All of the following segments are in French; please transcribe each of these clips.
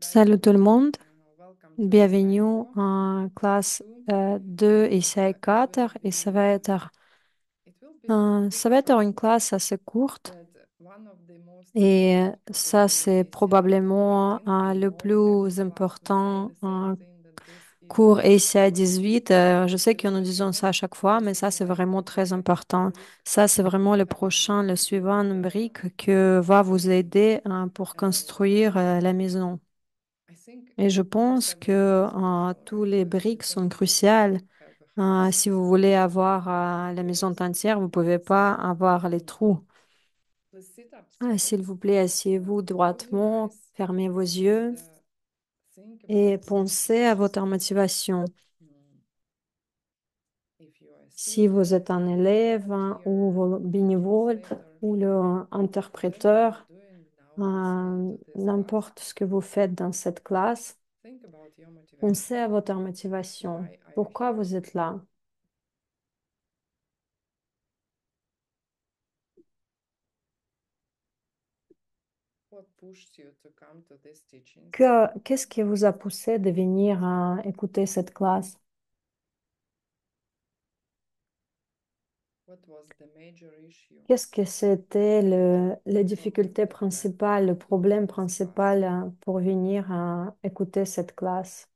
Salut tout le monde. Bienvenue en classe 2, à 4. Et ça va être, euh, ça va être une classe assez courte. Et ça, c'est probablement euh, le plus important euh, cours à 18. je sais que nous disons ça à chaque fois, mais ça, c'est vraiment très important. Ça, c'est vraiment le prochain, le suivant numérique que va vous aider pour construire la maison. Et je euh, pense que euh, hein, tous les euh, briques sont cruciales. Hein, si vous voulez avoir la maison entière, vous ne pouvez pas avoir les trous. Ah, s'il vous plaît, asseyez-vous droitement, fermez vos yeux et pensez à votre motivation. Hmm. Si vous êtes un élève hein, ou bénévole ou interprèteur, n'importe ce que vous faites dans cette classe, pensez à votre motivation. Pourquoi vous êtes là Qu'est-ce qui vous a poussé de venir à écouter cette classe Qu'est-ce que c'était le, la difficulté principale, le problème principal euh, pour venir écouter cette classe?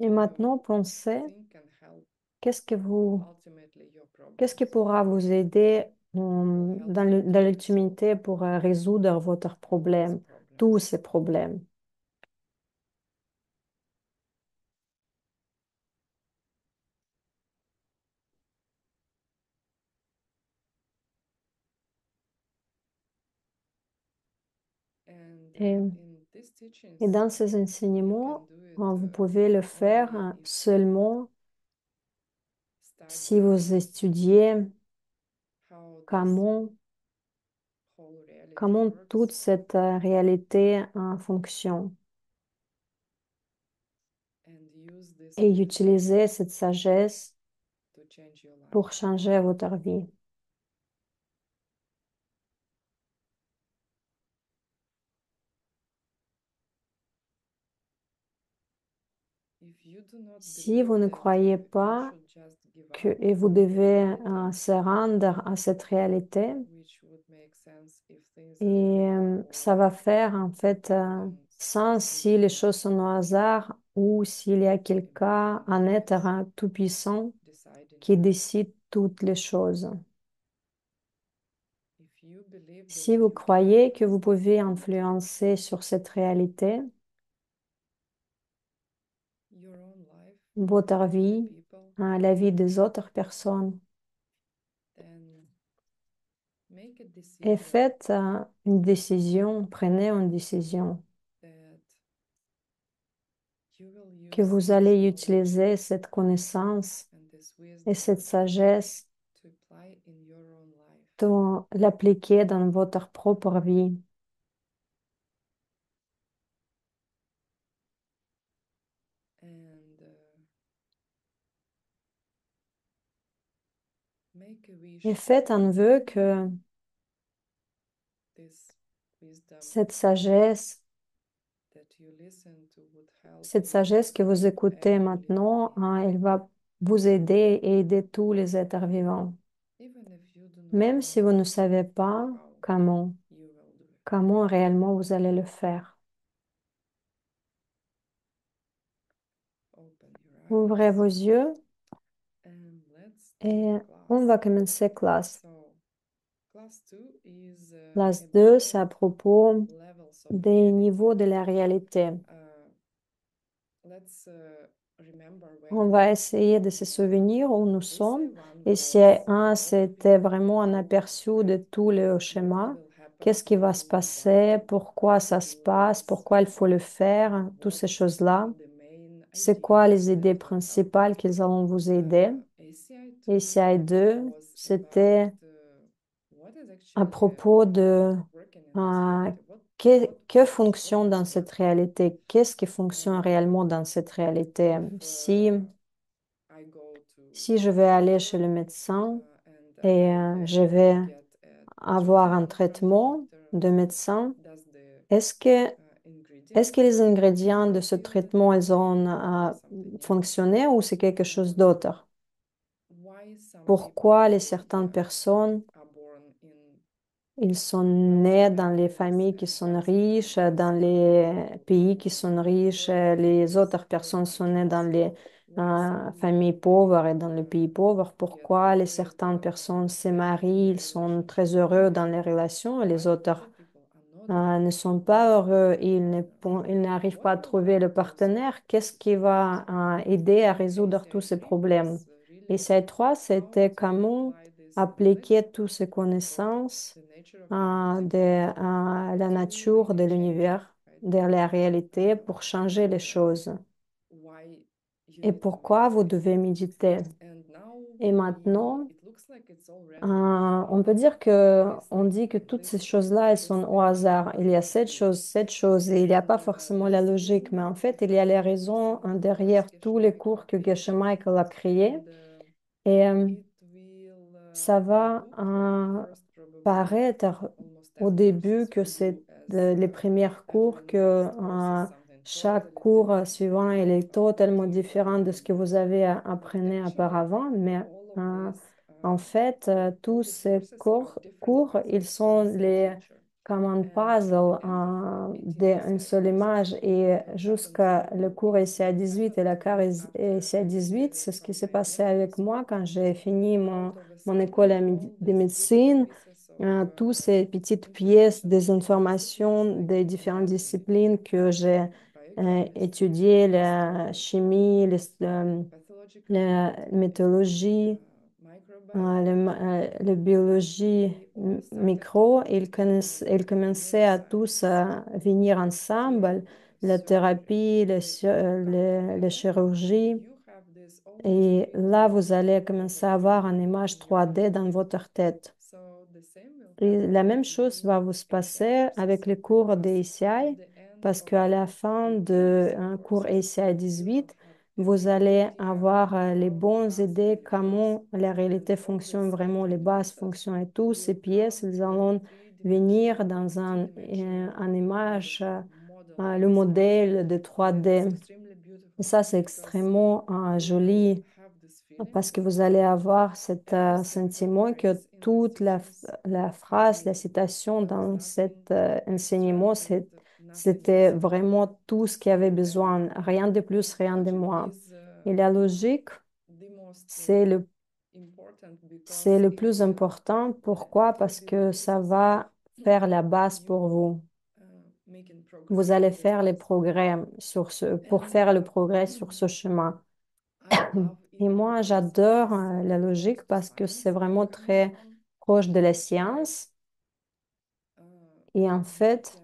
Et maintenant, pensez qu'est-ce que vous, qu'est-ce qui pourra vous aider dans, l'intimité pour euh, résoudre votre problème, tous ces problèmes. et, dans ces enseignements, ben, vous pouvez le faire hein, seulement si vous étudiez comment, comment toute cette euh, réalité en euh, fonctionne et utiliser cette sagesse pour changer votre vie. Si vous ne croyez pas et vous devez euh, se rendre à cette réalité. Et euh, ça va faire en fait euh, sens si les choses sont au hasard ou s'il y a quelqu'un, un être tout-puissant qui décide toutes les choses. Si vous croyez que vous pouvez influencer sur cette réalité, votre vie, à la vie des autres personnes. Euh, et faites euh, une décision, prenez une décision que vous allez utiliser cette connaissance et cette sagesse pour l'appliquer dans votre propre vie. Et faites un vœu que cette sagesse, cette sagesse que vous écoutez maintenant, hein, elle va vous aider et aider tous les êtres vivants. Même si vous ne savez pas comment, comment réellement vous allez le faire. Ouvrez vos yeux. Et eh, on va commencer classe. Uh, classe 2, c'est à propos des niveaux de la réalité. Uh, uh, on va essayer de se souvenir où nous sommes. Et si un, c'était vraiment un aperçu de tous les schémas. Qu'est-ce qui va se passer? Pourquoi ça se passe? Pourquoi il faut le faire? Toutes ces choses-là. C'est quoi les idées principales qu'ils vont vous aider? Et 2 c'était uh, à propos de ah, que, fonctionne dans cette réalité, qu'est-ce qui fonctionne mm-hmm. réellement dans cette réalité. Uh, si, si je vais aller chez le médecin uh, et euh, je vais avoir un traitement de médecin, est-ce que est-ce que les ingrédients de ce traitement, ils ont euh, fonctionné ou c'est quelque chose d'autre pourquoi les certaines personnes ils sont nés dans les familles qui sont riches, dans les pays qui sont riches. Les autres personnes sont nées dans les euh, familles pauvres et dans les pays pauvres. Pourquoi les certaines personnes se marient, ils sont très heureux dans les relations les autres euh, ne sont pas heureux, ils, n'arrivent pas à trouver le partenaire. Qu'est-ce qui va euh, aider à résoudre tous ces problèmes et ces trois, c'était comment appliquer toutes ces connaissances à, de, la nature de l'univers, de la réalité, pour changer les choses. Et pourquoi vous devez méditer. Et maintenant, euh, on peut dire que on dit que toutes ces choses-là, elles sont au hasard. Il y a cette chose, cette chose, et il n'y a pas forcément la logique, mais en fait, il y a les raisons hein, derrière tous les cours que Geshe Michael a créés et euh, euh, ça va paraître au début que c'est euh, les premiers cours, que chaque cours suivant est totalement différent de ce que vous avez appris auparavant, mais en um, fait, tous ces cours ils sont les comme euh, un puzzle d'une seule image et jusqu'à le cours ici à 18 et la carte ici à 18, c'est ce qui s'est passé avec moi quand j'ai fini mon, mon école de médecine. Euh, toutes ces petites pièces des informations des différentes disciplines que j'ai euh, étudiées, la chimie, la, la euh, le, la euh, biologie micro, ils, commençaient à tous à euh, venir ensemble, la thérapie, les, chirurgie. Et là, vous allez commencer à avoir une image 3D dans votre tête. la même chose va vous se passer avec les cours d'ACI, parce qu'à la fin d'un cours ACI 18, vous allez avoir euh, les bonnes idées comment la réalité fonctionne vraiment, les bases fonctionnent et tout. Ces pièces, elles allons venir dans un, euh, un image, euh, le modèle de 3D. ça, c'est extrêmement joli parce que vous allez avoir ce sentiment que toute la, phrase, la citation dans cet enseignement, c'est c'était vraiment tout ce qu'il avait besoin, rien de plus, rien de moins. Euh, Et la logique, c'est le, c'est le plus important. Pourquoi? Parce que ça va faire la base pour vous. Uh, vous allez faire les progrès sur ce, pour faire le progrès sur ce chemin. Et moi, j'adore euh, la logique parce que c'est vraiment très proche de la science. Uh, Et en fait,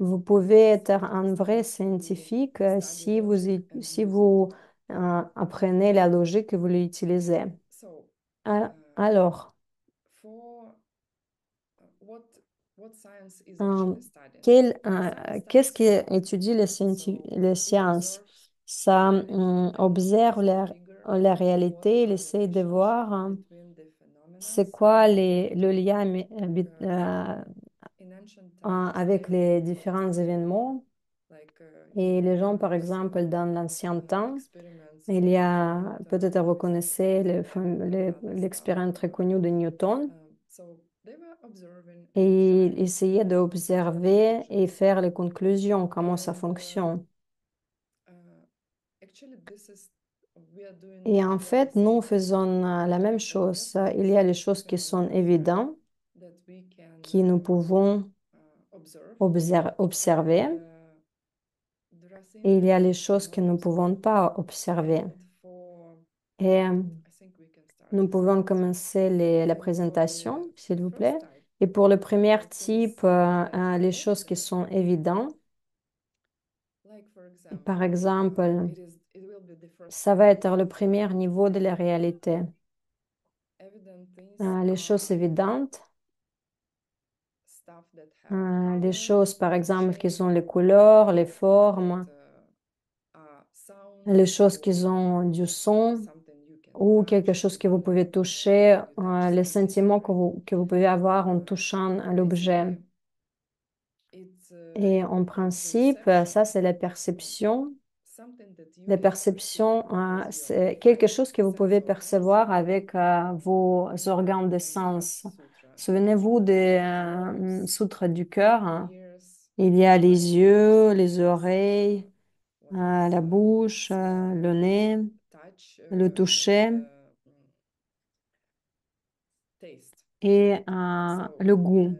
vous pouvez être un vrai scientifique euh, si vous, si vous euh, apprenez la logique et vous l'utilisez. Alors, euh, qu'est-ce qui étudie les, sciences Ça mm, observe la, réalité, il essaie de voir c'est quoi le lien avec les différents événements. Uh, et les gens, par exemple, dans l'ancien temps, il y a, peut-être vous connaissez l'expérience très connue de Newton. Um, et il essayait d'observer et faire les conclusions, comment ça uh, fonctionne. Uh, et en fait, nous faisons euh, la même chose. Il y a les choses qui sont évidentes, qui nous pouvons observer et il y a les choses que nous ne pouvons pas observer. Et euh, nous pouvons commencer la présentation, s'il vous plaît. Et pour le premier type, euh, euh, les choses qui sont évidentes, par exemple, ça va être le premier niveau de la réalité. les choses évidentes les euh, choses, par exemple, qui ont les couleurs, les formes, les choses qui ont du son ou quelque chose que vous pouvez toucher, euh, les sentiments que vous, pouvez avoir en touchant l'objet. Et en principe, ça, c'est la perception. La perception, euh, c'est quelque chose que vous pouvez percevoir avec vos organes de sens. Souvenez-vous des euh, du cœur. Hein. Il y a les yeux, les oreilles, euh, la bouche, euh, le nez, le toucher et euh, le goût.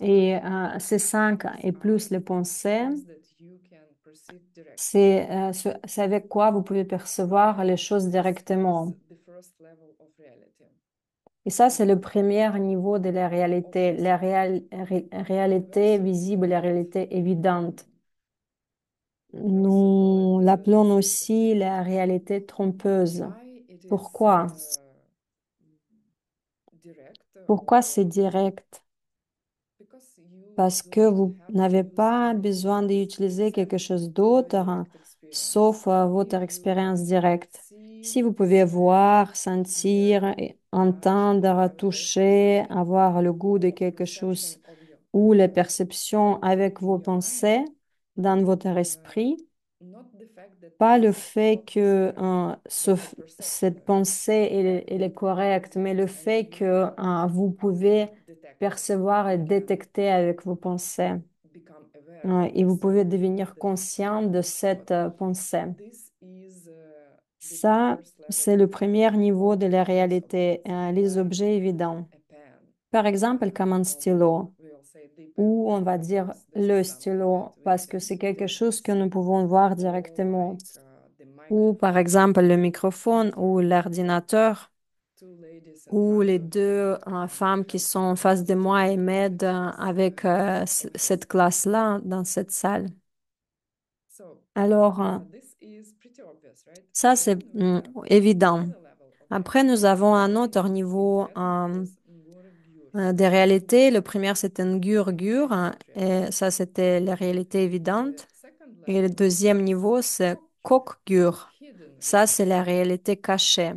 Et ces cinq et plus les pensées, c'est c'est avec quoi vous pouvez percevoir les choses directement. Et ça, c'est le premier niveau de la réalité, la réalité visible, la réalité évidente. Nous l'appelons aussi la réalité trompeuse. Pourquoi Pourquoi c'est direct Parce que vous n'avez pas besoin d'utiliser quelque chose d'autre hein, sauf euh, votre expérience directe. Si vous pouvez voir, sentir, entendre, toucher, avoir le goût de quelque chose ou la perception avec vos pensées dans votre esprit, pas le fait que euh, cette pensée est correcte, mais le fait que euh, vous pouvez percevoir et détecter avec vos pensées. et vous pouvez devenir conscient de cette euh, pensée. Ça, c'est le premier niveau de la réalité, hein, les objets évidents. Par exemple, comme un stylo, ou on va dire le stylo, parce que c'est quelque chose que nous pouvons voir directement. Ou par exemple le microphone ou l'ordinateur, ou les deux hein, femmes qui sont en face de moi et m'aident hein, avec euh, cette classe-là dans cette salle. Alors, ça, c'est mm, évident. Après, nous avons un autre niveau euh, euh, des réalités. Le premier, c'est Ngur-Gur, hein, et ça, c'était la réalité évidente. Et le deuxième niveau, c'est Gur. Ça, c'est la réalité cachée.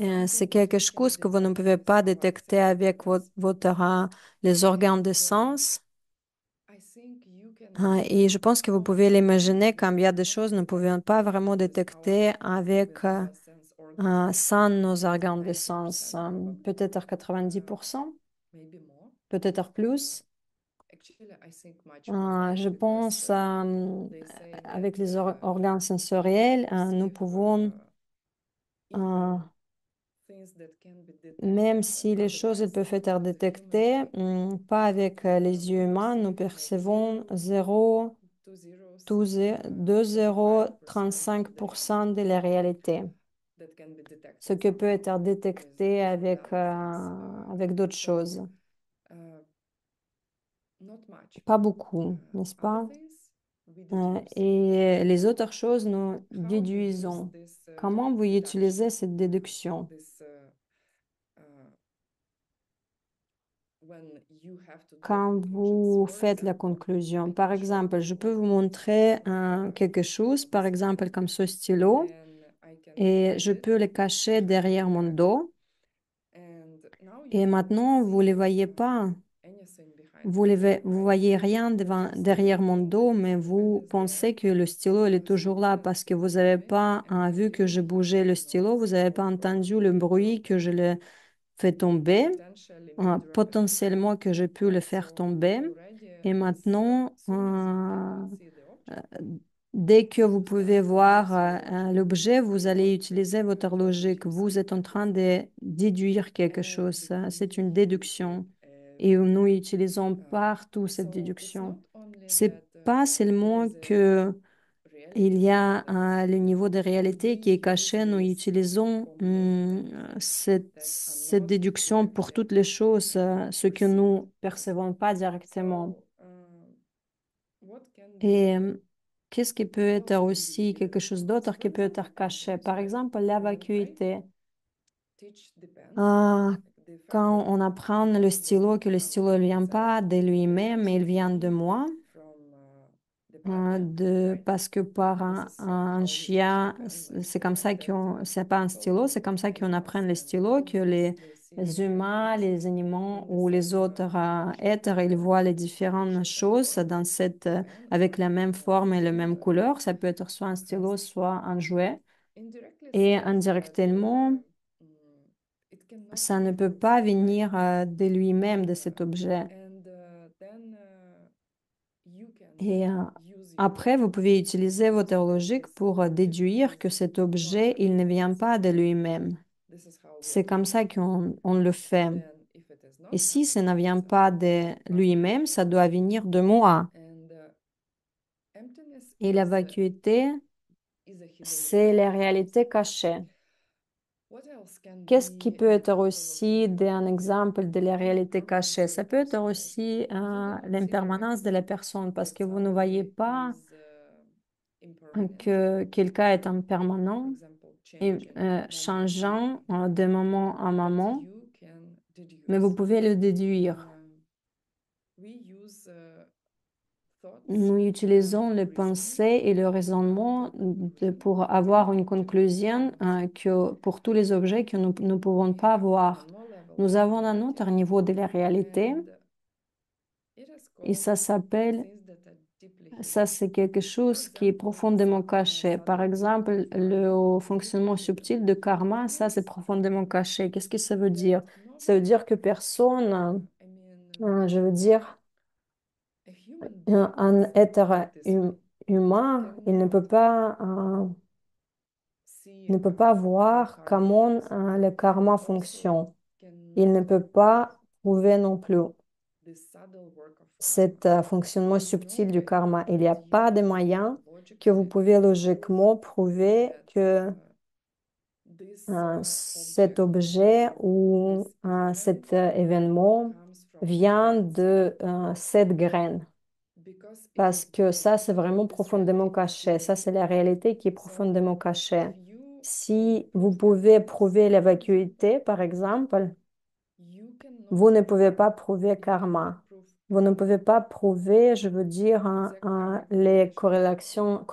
Euh, c'est quelque chose que vous ne pouvez pas détecter avec votre, votre les organes de sens. Ah, et je pense que vous pouvez l'imaginer comme il y a des choses nous ne pouvons pas vraiment détecter avec, sans euh, euh, nos organes de sens. Euh, peut-être 90%, peut-être plus. Ah, je pense, avec les organes sensoriels, nous pouvons même si les choses peuvent être détectées, hmm, pas avec euh, les yeux humains, nous percevons 0, 35 de la réalité. Ce que peut être détecté avec, euh, avec d'autres choses. Uh, pas beaucoup, n'est-ce pas euh, et euh, les autres choses, nous déduisons. Euh, Comment vous utilisez cette déduction quand vous faites la conclusion Par exemple, je peux vous montrer quelque chose, par exemple comme ce stylo, et je peux le cacher derrière mon dos. Et maintenant, vous ne le voyez pas. Vous ne voyez rien devant, derrière mon dos, mais vous pensez que le stylo il est toujours là parce que vous n'avez pas vu que je bougeais le stylo, vous n'avez pas entendu le bruit que je le fais tomber, ah, potentiellement que j'ai pu le faire tomber. Et maintenant, euh, dès que vous pouvez voir euh, euh, l'objet, vous allez utiliser votre logique. Vous êtes en train de déduire quelque chose. C'est une déduction et nous utilisons partout cette déduction. C'est pas euh, seulement que euh, il y a le niveau de réalité qui est caché. Nous utilisons hum, cette, déduction pour toutes les choses, euh, ce que nous percevons pas directement. Et hum, qu'est-ce qui peut être aussi quelque chose d'autre qui peut être caché Par exemple, l'évacuité. Ah... Quand on apprend le stylo, que le stylo ne vient pas de lui-même, il vient de moi, euh, de, parce que par un, chien, c'est comme ça qu'on, c'est pas un stylo, c'est comme ça qu'on apprend le stylo, que les humains, les animaux ou les autres euh, êtres, ils voient les différentes choses dans cette, euh, avec la même forme et la même couleur. Ça peut être soit un stylo, soit un jouet. Et indirectement, ça ne peut pas venir euh, de lui-même, de cet objet. Et euh, après, vous pouvez utiliser votre logique pour euh, déduire que cet objet, il ne vient pas de lui-même. C'est comme ça qu'on on le fait. Et si ça ne vient pas de lui-même, ça doit venir de moi. Et la vacuité, c'est la réalité cachée. Qu'est-ce qui peut être aussi un exemple de la réalité cachée Ça peut être aussi euh, l'impermanence de la personne parce que vous ne voyez pas que um, quelqu'un est impermanent et euh, changeant euh, de moment en moment, mais vous pouvez le déduire. Nous utilisons les pensées et le raisonnement pour avoir une conclusion hein, que pour tous les objets que nous ne pouvons pas voir. Nous avons un autre niveau de la réalité et ça s'appelle, ça c'est quelque chose qui est profondément caché. Par exemple, le fonctionnement subtil de karma, ça c'est profondément caché. Qu'est-ce que ça veut dire? Ça veut dire que personne, hein, je veux dire, un, être hum, humain, il ne peut pas, euh, ne peut pas voir comment euh, le karma fonctionne. Il ne peut pas prouver non plus cet euh, fonctionnement subtil du karma. Il n'y a pas de moyen que vous pouvez logiquement prouver que cet objet ou cet événement vient de cette graine. Parce que ça, c'est vraiment profondément caché. Ça, c'est la réalité qui est profondément cachée. Si vous pouvez prouver l'évacuité par exemple, vous ne pouvez pas prouver karma. Vous ne pouvez pas prouver, je veux dire, les corrélations,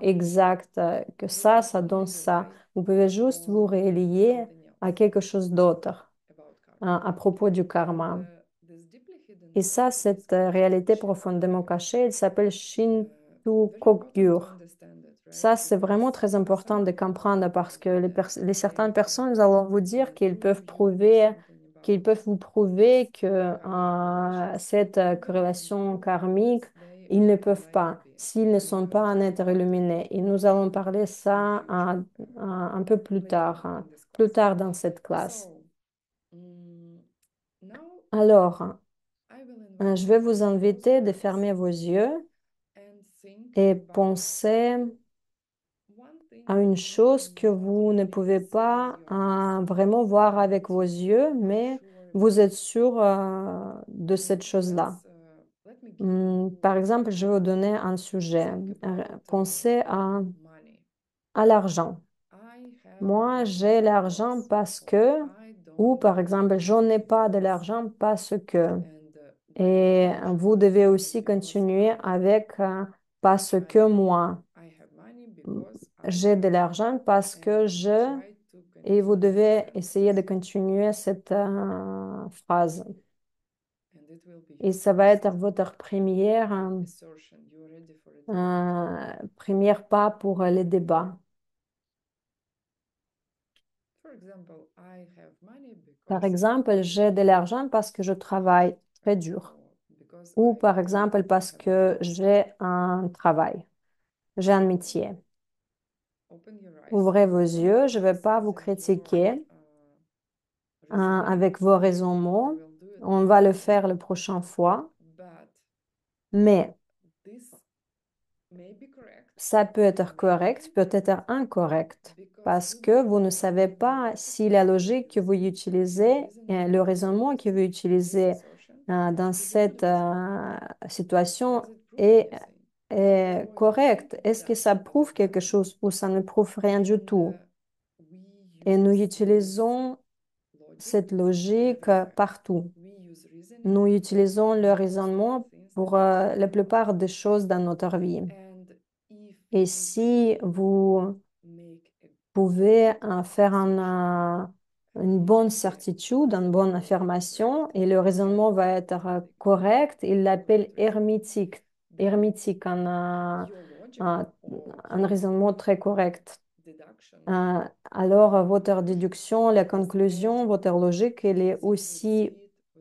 exactes, que ça, ça donne ça. Vous pouvez juste vous relier à quelque chose d'autre hein, à propos du karma. Euh, et ça, cette euh, réalité profondément cachée, elle s'appelle Shinto kokgur. Ça, c'est vraiment très important de comprendre parce que les, certaines personnes vont vous dire qu'ils peuvent prouver qu'ils peuvent vous prouver que euh, cette euh, corrélation karmique, ils ne peuvent pas, s'ils ne sont pas un être illuminé. Et nous allons parler ça un, peu plus tard, hein, plus tard dans cette classe. Alors, euh, je vais vous inviter de fermer vos yeux et penser à une chose que vous ne pouvez pas euh, vraiment voir avec vos yeux, mais vous êtes sûr euh, de cette chose-là. Hmm, par exemple, je vais vous donner un sujet. Pensez à l'argent. Moi, j'ai l'argent parce que, ou par exemple, je n'ai pas de l'argent parce que. Et vous devez aussi continuer avec euh, parce que moi, j'ai de l'argent parce que je... Et vous devez essayer de continuer cette euh, phrase. Et ça va être votre première, euh, première pas pour les débats. Par exemple, j'ai de l'argent parce que je travaille dur. Ou par exemple parce que j'ai un travail, j'ai un métier. Ouvrez vos yeux, je ne vais pas vous critiquer uh, hein, avec vos raisonnements. On va le faire la prochaine fois. Mais ça peut être correct, peut être incorrect, parce que vous ne savez pas si la logique que vous utilisez, le raisonnement que vous utilisez euh, dans cette euh, situation est, correct. correcte Est-ce que ça prouve quelque chose ou ça ne prouve rien du tout Et nous utilisons cette logique partout. Nous utilisons le raisonnement pour euh, la plupart des choses dans notre vie. Et si vous pouvez faire un, une bonne certitude, une bonne affirmation, et le raisonnement va être euh, correct. Il l'appelle hermétique. Hermétique, un, euh, un, un raisonnement très correct. Euh, alors, votre déduction, la conclusion, votre logique, elle est aussi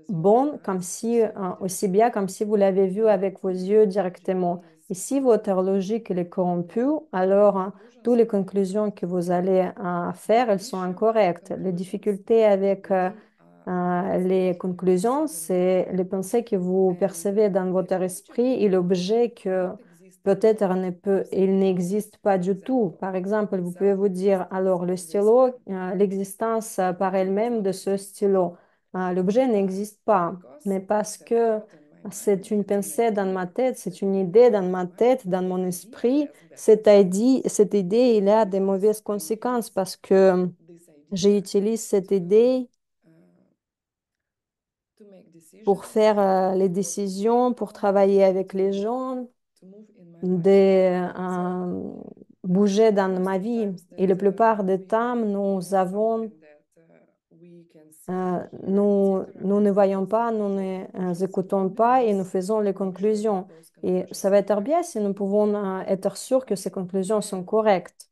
bonne, comme si, aussi bien comme si vous l'avez vu avec vos yeux directement. Et si votre logique est corrompue, alors hein, toutes les conclusions que vous allez hein, faire, elles sont incorrectes. Les difficultés avec euh, euh, les conclusions, c'est les pensées que vous percevez dans votre esprit et l'objet que peut-être il n'existe pas du tout. Par exemple, vous pouvez vous dire, alors le stylo, euh, l'existence par elle-même de ce stylo, hein, l'objet n'existe pas, mais parce que c'est une pensée dans ma tête, c'est une idée dans ma tête, dans mon esprit. Cette idée, cette idée il a des mauvaises conséquences parce que j'utilise cette idée euh, pour faire euh, les décisions, pour travailler avec les gens, de euh, bouger dans ma vie. Et la plupart des temps, nous avons euh, nous, ne voyons pas, nous ne euh, écoutons pas et nous faisons les conclusions. Et ça va être bien si nous pouvons euh, être sûrs que ces conclusions sont correctes.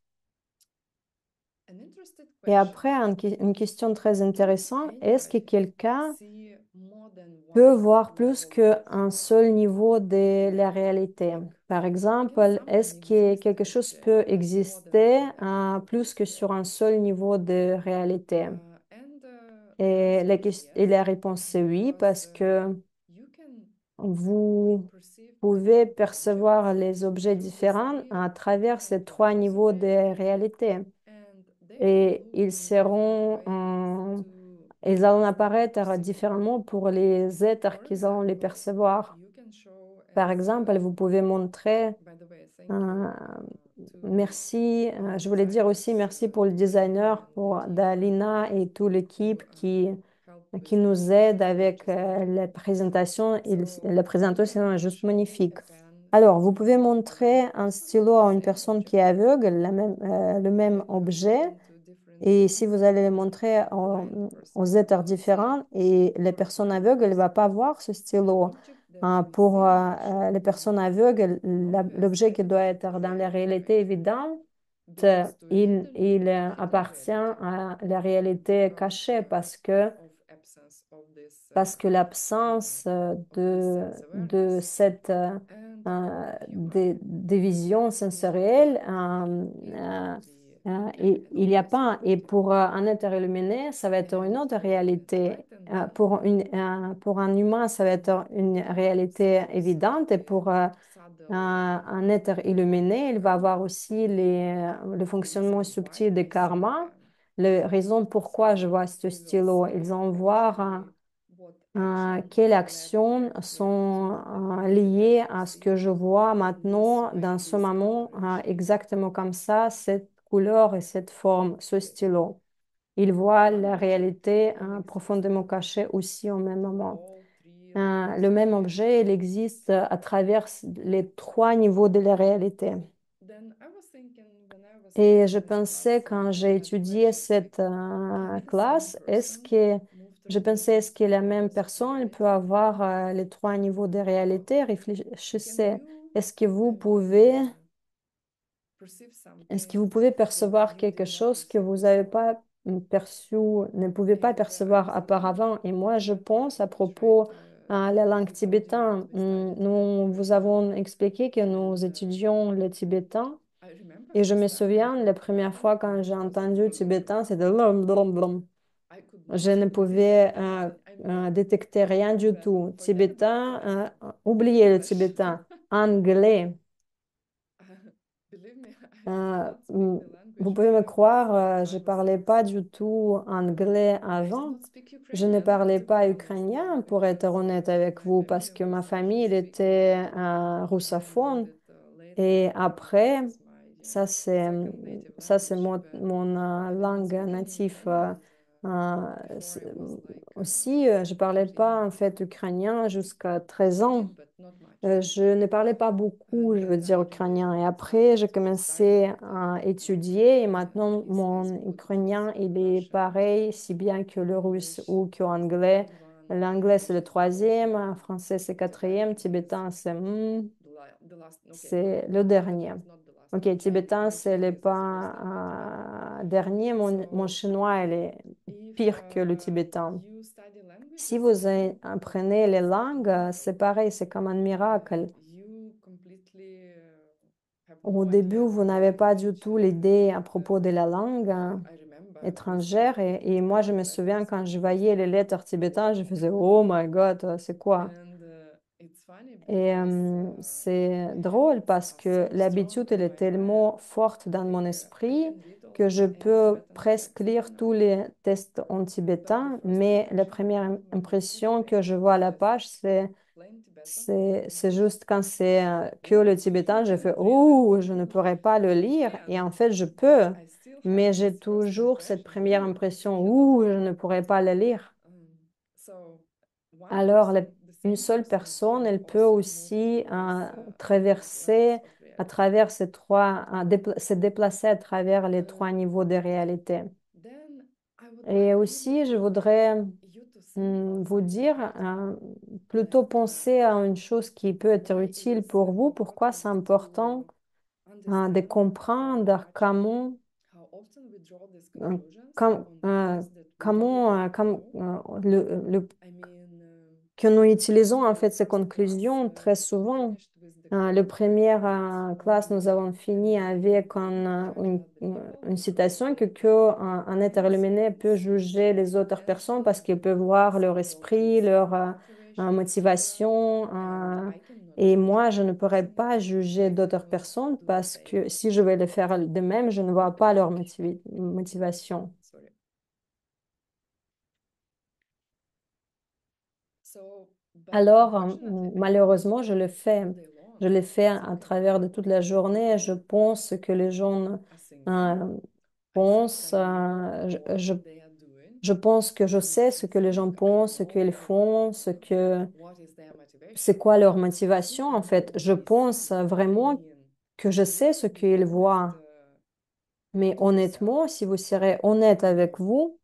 Et après, une question très intéressante, est-ce que quelqu'un peut voir plus qu'un seul niveau de la réalité Par exemple, est-ce que quelque chose peut exister plus que sur un seul niveau de réalité uh, et la, la réponse c'est oui, parce que vous pouvez percevoir les objets différents à travers ces trois niveaux de réalité. Et ils seront, ils allons apparaître différemment pour les êtres qui vont les percevoir. Par exemple, vous pouvez montrer euh, merci. Euh, je voulais dire aussi merci pour le designer, pour Dalina et toute l'équipe qui, qui nous aide avec euh, la présentation. la présentation est juste magnifique. Alors, vous pouvez montrer un stylo à une personne qui est aveugle, même, euh, le même objet. Et si vous allez le montrer aux, aux êtres différents, et la personne aveugle ne va pas voir ce stylo. Hein, pour euh, euh, les personnes aveugles, l'objet qui doit être dans la réalité évidente, il, euh, appartient à la réalité cachée parce que parce que l'absence de, de cette division sensorielle Hein, et, il y a pas et pour euh, un être illuminé, ça va être une autre réalité. Euh, pour, une, euh, pour un humain, ça va être une réalité évidente. Et pour un être illuminé, il va avoir aussi les, le fonctionnement subtil des karma. Les raisons pourquoi je vois ce stylo, ils vont voir quelles actions sont liées à ce que je vois maintenant dans ce moment. exactement comme ça, c'est couleur et cette forme, ce stylo. Il voit la réalité hein, profondément cachée aussi au même moment. Oh, hein, le même objet, il existe à travers les trois niveaux de la réalité. Et je pensais quand j'ai étudié cette hein, classe, est-ce que je pensais est-ce que la même personne peut avoir euh, les trois niveaux de réalité Réfléchissez. Est-ce que vous pouvez est-ce que vous pouvez percevoir quelque chose que vous n'avez pas mm, perçu, ne pouvez pas percevoir auparavant Et moi, je pense à propos à la langue tibétaine. Nous vous avons expliqué que nous uh, étudions le tibétain. Et je me souviens, la première fois quand j'ai entendu le tibétain, c'était Je ne pouvais euh, euh, détecter rien du tout. Tibétain, euh, oubliez le tibétain. Anglais, euh, vous pouvez me euh, croire, euh, je ne parlais pas du tout anglais avant. Je ne parlais pas ukrainien, pour être honnête avec vous, parce que ma famille était russophone. Uh, Et après, ça c'est, ça, c'est mon, mon langue native. Euh, euh, aussi, je euh, je parlais pas en fait ukrainien jusqu'à 13 ans. je ne parlais pas beaucoup, je veux dire, ukrainien. Et après, j'ai commencé à étudier et maintenant, mon ukrainien, il est pareil, si bien que le russe ou que l'anglais. L'anglais, c'est le troisième, le français, c'est quatrième, tibétain, c'est hmm, le dernier. Ok, tibétain, c'est le pas euh, dernier. Mon, chinois, elle est pire que le tibétain. Si vous apprenez les langues, c'est pareil, c'est comme un miracle. Au début, vous n'avez pas du tout l'idée à propos de la langue euh, étrangère. Et, et moi, je me souviens quand je voyais les lettres tibétaines, je faisais Oh my God, c'est quoi? Et euh, c'est drôle parce que l'habitude, elle est tellement euh, forte dans mon euh, esprit que je peux presque lire tous les tests en tibétain, mais la première impression que je vois à la page, c'est c'est juste quand c'est que le tibétain, je fais Ouh, je ne pourrais pas le lire. Et en fait, je peux, mais j'ai toujours cette première impression Ouh, je ne pourrais pas le lire. Um, Alors, la une seule personne, elle peut aussi euh, traverser à travers ces trois, se déplacer à travers les trois niveaux de réalité. Et aussi, je voudrais hmm, vous dire, euh, plutôt penser à une chose qui peut être utile pour vous, pourquoi c'est important euh, de comprendre comment comment, comment, le, que nous utilisons en fait ces conclusions très souvent. Euh, la première euh, classe, nous avons fini avec euh, une, citation que, euh, un, peut juger les autres personnes parce qu'il peut voir leur esprit, leur motivation. et moi, je ne pourrais pas juger d'autres personnes parce que si je vais le faire de même, je ne vois pas leur motivation. Alors, euh, malheureusement, je le fais. Je le fais à travers de toute la journée. Je pense que les gens euh, pensent. Euh, je, je, pense que je sais ce que les gens pensent, ce qu'ils font, ce que c'est quoi leur motivation en fait. Je pense vraiment que je sais ce qu'ils voient. Mais honnêtement, si vous serez honnête avec vous,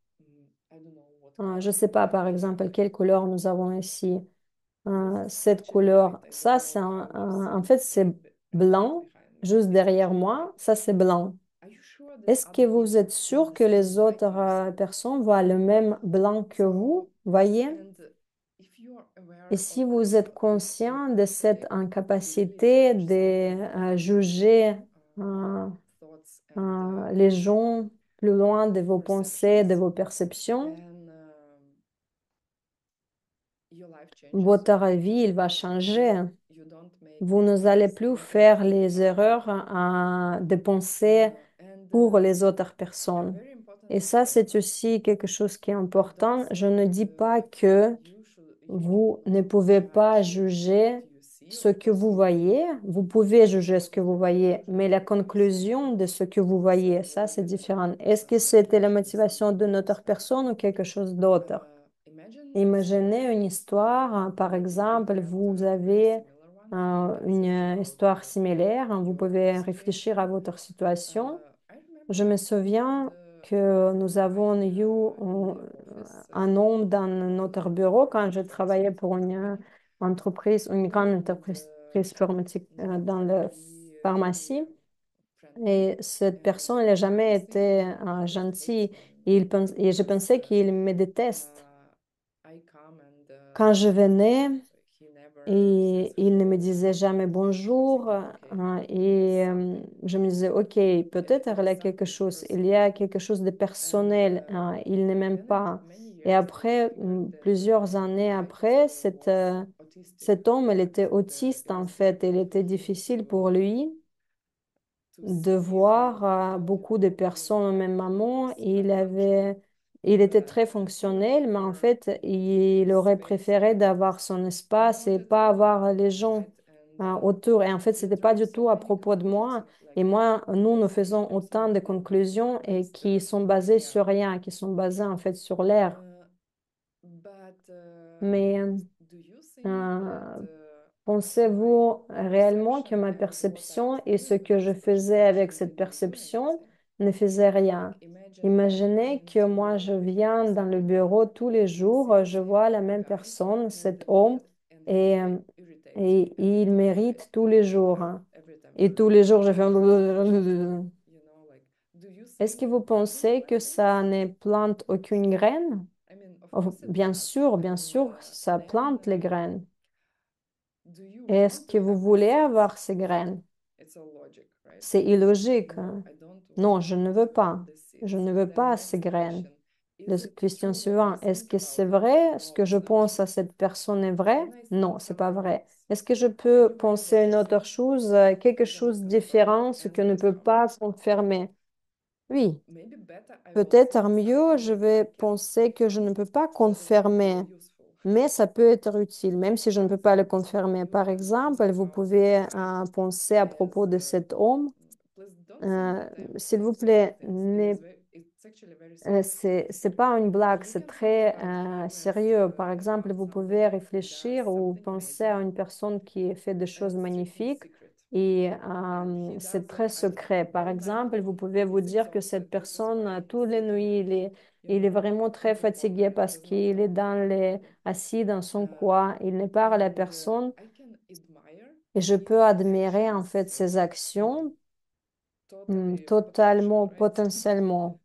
euh, je ne sais pas, par exemple, quelle couleur nous avons ici. Euh, cette couleur, ça, c'est en fait, c'est blanc. Juste derrière moi, ça, c'est blanc. Est-ce que vous êtes sûr que les autres euh, personnes voient le même blanc que vous, voyez? Et si vous êtes conscient de cette incapacité de juger les gens plus loin de vos pensées, de vos perceptions, votre vie il va changer. Vous ne allez plus faire les erreurs à, de pour uh, les autres personnes. Et ça, c'est aussi quelque chose qui est important. Je ne dis pas que vous ne pouvez pas juger ce que vous voyez. Vous pouvez juger ce que vous voyez, mais la conclusion de ce que vous voyez, ça, c'est différent. Est-ce que c'était la motivation de notre personne ou quelque chose d'autre? Imaginez une histoire, hein. par exemple, vous avez euh, une euh, histoire similaire, hein. vous pouvez réfléchir à votre situation. Je me souviens que nous avons eu un homme dans notre bureau quand je travaillais pour une euh, entreprise, une grande entreprise dans la pharmacie. Et cette personne n'a jamais été gentille et je pensais qu'il me déteste quand je venais, et il ne me disait jamais bonjour. Hein, et euh, je me disais, OK, peut-être il y a quelque chose, il y a quelque chose de personnel, hein, uh, il n'est même pas. Et après, mm, plusieurs années après, cet, euh, cet homme, il était autiste en fait. Il était difficile pour lui de voir euh, beaucoup de personnes même maman, Il avait il était euh, très fonctionnel, mais en fait, il aurait préféré d'avoir son espace et pas avoir les gens euh, euh, autour. Et en fait, ce n'était pas du tout à propos de moi. Et moi, nous, nous faisons autant de conclusions et qui sont basées sur rien, qui sont basées en fait sur l'air. Mais pensez-vous réellement que ma perception et ce que je faisais avec cette perception ne faisait rien. Imaginez que moi, je viens dans le bureau tous les jours, je vois la même personne, cet homme, et, euh, et, il mérite tous les jours. Hein. Et tous les jours, je fais... Est-ce que vous pensez que ça ne plante aucune graine Bien sûr, bien sûr, ça plante les graines. Est-ce que vous voulez avoir ces graines c'est illogique. Hein. Non, je ne veux pas. Je ne veux pas ces graines. La question suivante, est-ce que c'est vrai? Ce que je pense à cette personne est vrai? Non, c'est pas vrai. Est-ce que je peux penser une autre chose, euh, quelque chose de différent, ce que ne peut pas confirmer? Oui. Peut-être mieux, je vais penser que je ne peux pas confirmer mais ça peut être utile, même si je ne peux pas le confirmer. Par exemple, vous pouvez euh, penser à propos de cet homme. Euh, s'il vous plaît, euh, c'est pas une blague, c'est très sérieux. Par exemple, vous pouvez réfléchir ou penser à une personne qui fait des choses magnifiques et c'est très secret. Par exemple, vous pouvez vous dire que cette personne, toutes les nuits, les, il est vraiment très fatigué parce qu'il est dans les, assis dans son coin. Il ne parle à personne. Et je peux admirer en fait ses actions hum, totalement, potentiellement.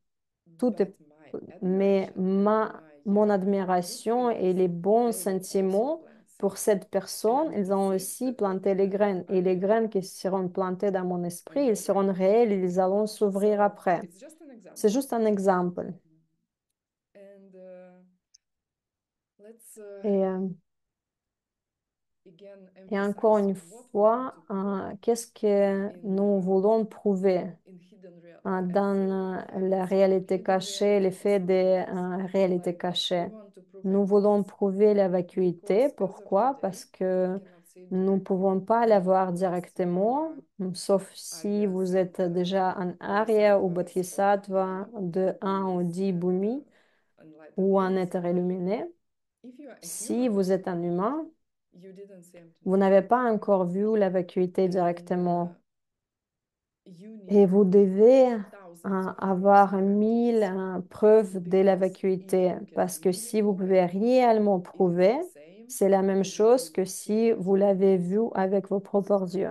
mais ma, mon admiration et les bons sentiments pour cette personne, ils ont aussi planté les graines. Et les graines qui seront plantées dans mon esprit, elles seront réelles et ils allons s'ouvrir après. C'est juste un exemple. Euh, et, euh, et encore une fois, hein, qu'est-ce que nous voulons prouver dans la réalité cachée, l'effet des réalités cachées Nous voulons prouver la vacuité. Pourquoi Parce que nous ne pouvons pas l'avoir directement, sauf si vous êtes déjà en Arya ou Bodhisattva de 1 ou 10 Bhumi uh, ou en être illuminé. Si vous êtes un humain, vous n'avez pas encore vu la vacuité uh, directement. Et vous devez hein, avoir mille hein, preuves de la vacuité, parce que si vous pouvez réellement prouver, c'est la même chose que si vous l'avez vu avec vos propres yeux.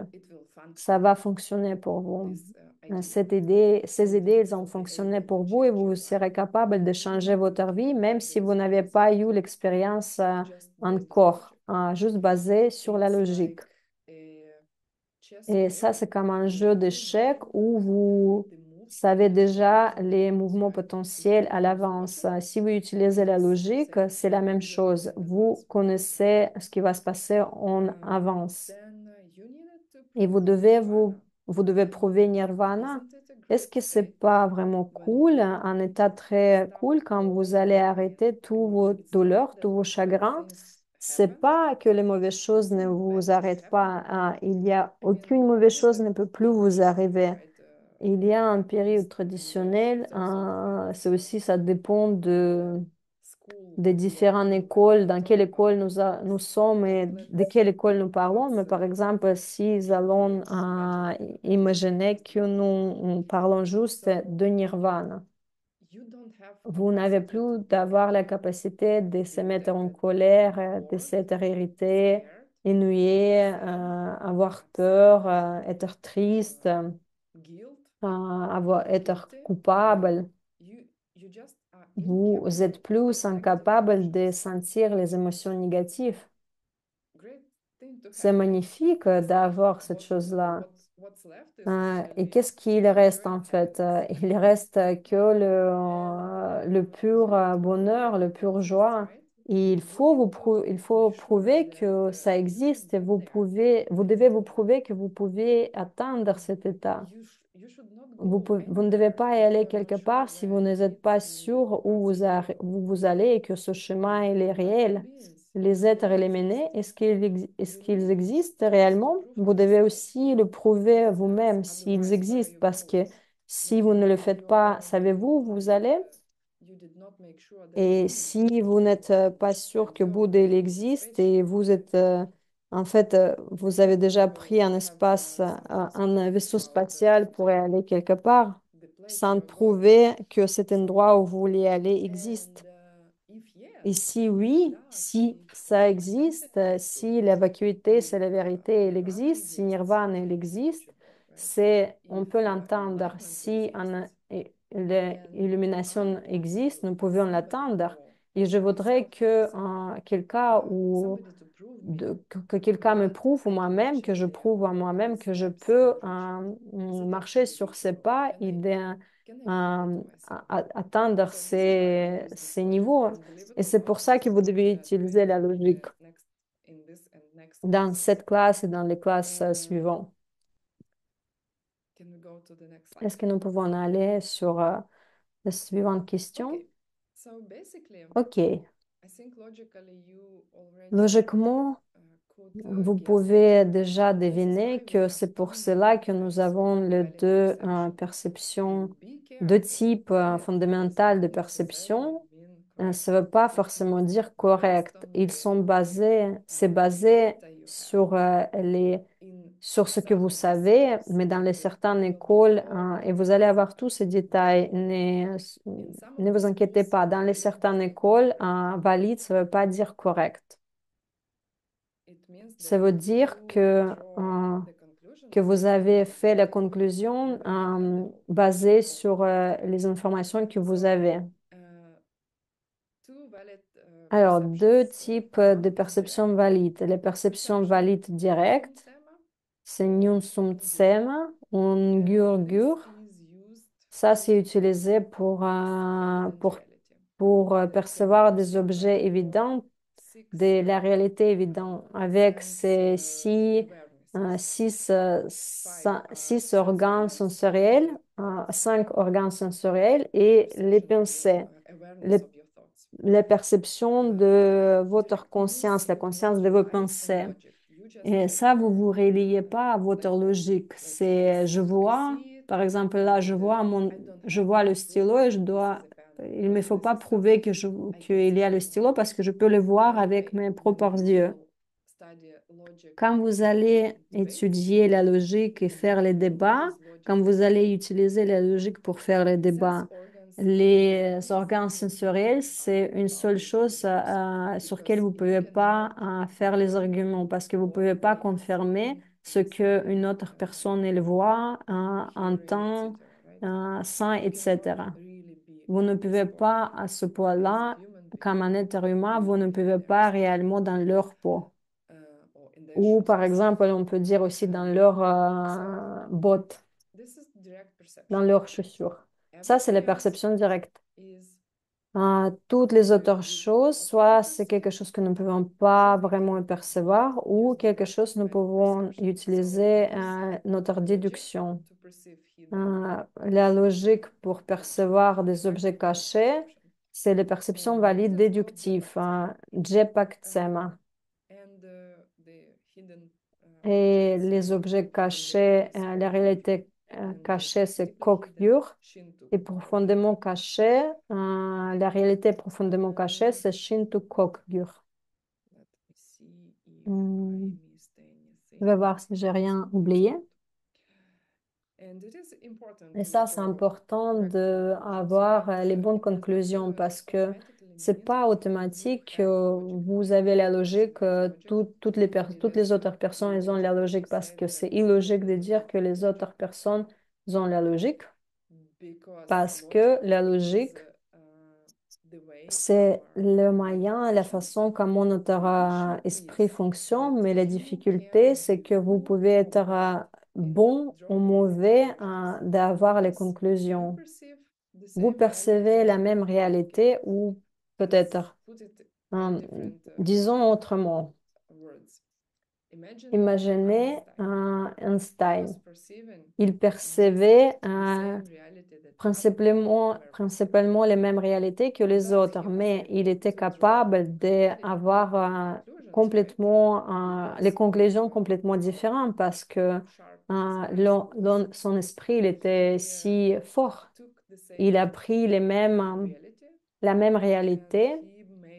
Ça va fonctionner pour vous. Uh, cette idée, ces idées, elles ont fonctionné pour vous et vous serez capable de changer votre vie, même si vous n'avez pas eu l'expérience euh, encore, hein, juste basé sur la logique. Et ça, c'est comme un jeu d'échecs où vous savez déjà les mouvements potentiels à l'avance. Si vous utilisez la logique, c'est la même chose. Vous connaissez ce qui va se passer en avance. Et vous devez vous vous devez prouver nirvana. Est-ce que c'est pas vraiment cool, un état très cool quand vous allez arrêter tous vos douleurs, tous vos chagrins? C'est pas que les mauvaises choses ne vous arrêtent pas. Hein. Il y a aucune mauvaise chose ne peut plus vous arriver. Il y a un période traditionnel. Hein. C'est aussi, ça dépend de des différentes écoles, dans quelle école nous, nous sommes et de quelle école nous parlons. Mais par exemple, si nous allons imaginer que nous parlons juste de nirvana, vous n'avez plus d'avoir la capacité de se mettre en colère, de s'être irrité, ennuyé, euh, avoir peur, euh, être triste, euh, avoir, être coupable vous êtes plus incapable de sentir les émotions négatives. C'est magnifique euh, d'avoir cette chose-là. Euh, et qu'est-ce qu'il reste en fait euh, Il reste que le, pur bonheur, le pur joie. il faut, vous il faut prouver que ça existe et vous, pouvez, vous devez vous prouver que vous pouvez atteindre cet état. Vous, ne devez pas y aller quelque part si vous n'êtes pas sûr où vous, vous, allez et que ce chemin est réel. Les êtres éliminés, est-ce qu'ils existent réellement Vous devez aussi le prouver vous-même s'ils existent parce que si vous ne le faites pas, savez-vous où vous allez Et si vous n'êtes pas sûr que Bouddha existe et vous êtes euh, en fait, euh, vous avez déjà pris un espace, euh, un vaisseau spatial pour aller quelque part sans prouver que cet endroit où vous voulez aller existe. Et si oui, si ça existe, euh, si la vacuité, c'est la vérité, elle existe, si Nirvana, elle existe, c'est, on peut l'entendre. Si l'illumination existe, nous pouvons l'attendre. Et je voudrais que, en quel cas où de, que, quelqu'un me prouve ou moi-même, que je prouve à moi-même que je peux marcher sur ces pas et atteindre ces, niveaux. Et c'est pour ça que vous devez utiliser la logique dans cette classe et dans les classes suivantes. Est-ce que nous pouvons aller sur la suivante question? OK. Logiquement, uh, vous pouvez déjà deviner que c'est pour cela que nous avons les deux euh, perceptions, deux types fondamentaux de euh, perception. Euh, ça ne veut pas forcément dire correct. Ils sont basés, c'est basé sur les sur ce que vous savez, mais dans les certaines écoles, hein, et vous allez avoir tous ces détails, ne, vous inquiétez pas, dans les certaines écoles, valide, ça ne veut pas dire correct. Ça veut dire que, euh, que vous avez fait la conclusion euh, basée sur euh, les informations que vous avez. Alors, deux types de perceptions valides. Les perceptions valides directes, Senyumsumtsema un gurgur. Ça, c'est utilisé pour, euh, pour, pour euh, percevoir des objets évidents, de la réalité évidente, avec ces six, euh, six, six organes sensoriels, cinq organes sensoriels et les pensées, les, les perceptions de votre conscience, la conscience de vos pensées. Et ça, vous ne vous reliez pas à votre logique. C'est euh, je vois, par exemple, là, je vois, mon, je vois le stylo et je dois. Il ne me faut pas prouver qu'il y a le stylo parce que je peux le voir avec mes propres yeux. Quand vous allez étudier la logique et faire les débats, quand vous allez utiliser la logique pour faire les débats, les euh, organes sensoriels, c'est une seule chose euh, euh, sur laquelle vous ne pouvez pas faire les arguments parce que vous ne pouvez pas confirmer ce qu'une autre personne elle voit, entend, sent, etc. Vous ne pouvez pas, à ce point-là, comme un être humain, vous ne pouvez pas réellement dans leur peau. Ou par exemple, on peut dire aussi dans leur bottes, dans leurs chaussures. Ça, c'est la perception directe. Hein, toutes les autres choses, soit c'est quelque chose que nous ne pouvons pas vraiment percevoir ou quelque chose nous pouvons utiliser notre déduction. Hein, la logique pour percevoir des objets cachés, c'est les perceptions valides déductives, hein, Jepak Tsema. Uh, uh, Et les objets cachés, euh, la réalité euh, euh, caché, c'est coques et profondément caché, euh, la réalité profondément cachée, hmm. c'est Shinto coque hmm. Je vais voir si j'ai rien oublié. Et ça, c'est important d'avoir les bonnes conclusions parce que c'est pas automatique. Euh, vous avez la logique. Euh, toutes, les toutes les autres personnes, elles ont la logique parce que c'est illogique de dire que les autres personnes ont la logique. Parce que la logique, c'est le moyen, la façon comment notre euh, esprit fonctionne. Mais la difficulté, c'est que vous pouvez être bon ou mauvais d'avoir les conclusions vous percevez la même réalité ou peut-être. Euh, disons autrement. Imaginez Einstein. Il percevait principalement, principalement les mêmes réalités que les autres, mais il était capable d'avoir complètement les conclusions complètement différentes parce que dans son esprit il était si fort. Il a pris les mêmes la même réalité.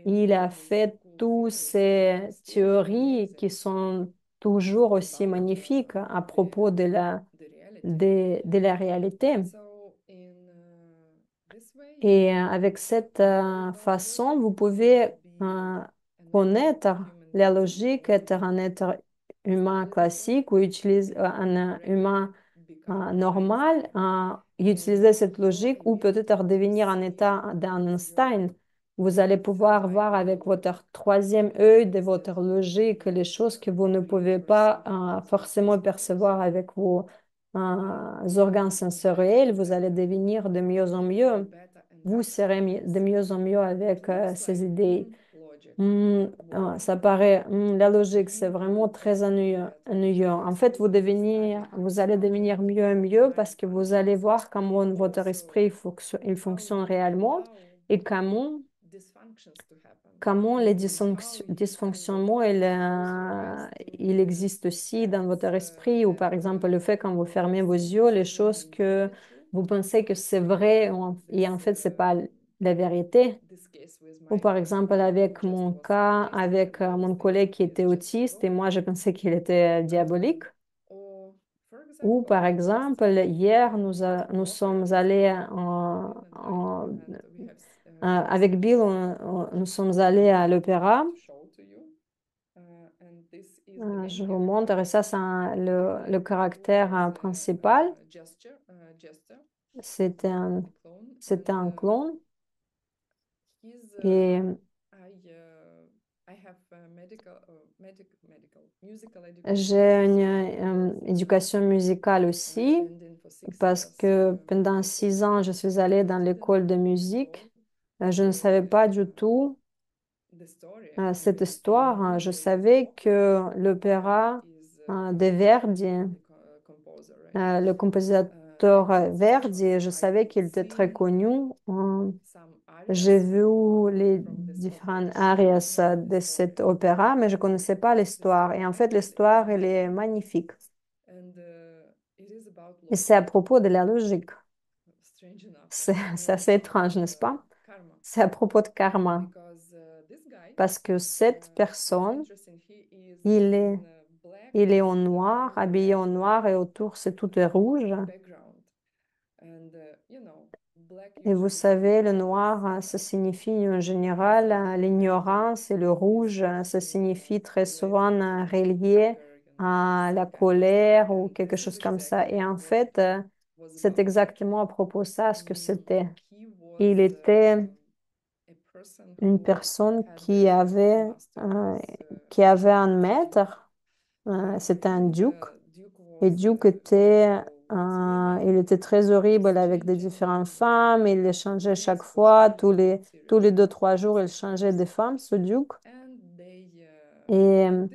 Il a fait toutes ces théories qui sont toujours aussi magnifiques à propos de la, de, de la réalité. Et euh, avec cette euh, façon, vous pouvez euh, connaître la logique, être un être humain classique ou utiliser un humain normal, utiliser cette logique ou peut-être devenir en état d'un Vous allez pouvoir voir avec votre troisième œil de votre logique les choses que vous ne pouvez pas euh, forcément percevoir avec vos euh, organes sensoriels. Vous allez devenir de mieux en mieux. Vous serez de mieux en mieux avec euh, ces idées. Mmh, ça paraît, mmh, la logique, c'est vraiment très ennuyeux, ennuyeux, En fait, vous, devenez, vous allez devenir mieux et mieux parce que vous allez voir comment votre esprit il fonctionne réellement et comment, comment les dysfonctionnements il, euh, il existe aussi dans votre esprit ou par exemple le fait quand vous fermez vos yeux, les choses que vous pensez que c'est vrai et en fait, c'est pas la vérité. Ou par exemple, avec mon cas, avec euh, mon collègue qui était autiste et moi, je pensais qu'il était euh, diabolique. Ou par exemple, hier, nous, nous sommes allés uh, euh, avec Bill, nous sommes allés à l'opéra. Uh, je vous montre, et ça, c'est le, le, caractère principal. Uh, c'était un, un clone. Et j'ai une euh, éducation musicale aussi parce que uh, pendant six ans, je suis allée dans l'école de musique. Euh, je ne uh, savais pas du tout euh, cette histoire. Je savais que l'opéra uh, euh, de Verdi, le compositeur Verdi, je savais qu'il était très connu j'ai vu les différentes arias de cet opéra, mais je ne connaissais pas l'histoire. Et en fait, l'histoire, elle est magnifique. Et c'est à propos de la logique. C'est assez étrange, n'est-ce pas? C'est à propos de karma. Parce que cette personne, il est, il est en noir, habillé en noir et autour, c'est tout est rouge. Et vous savez, le noir, hein, ça signifie en général hein, l'ignorance et le rouge, hein, ça signifie très souvent relié à la colère ou quelque chose comme ça. Et en fait, euh, c'est exactement à propos de ça ce que c'était. Il était une personne qui avait, euh, qui avait un maître, euh, c'était un duc, et duc était euh, il était très horrible avec des différentes femmes. Il les changeait chaque fois. Tous les, tous les deux, trois jours, il changeait des femmes, ce duc. Et euh,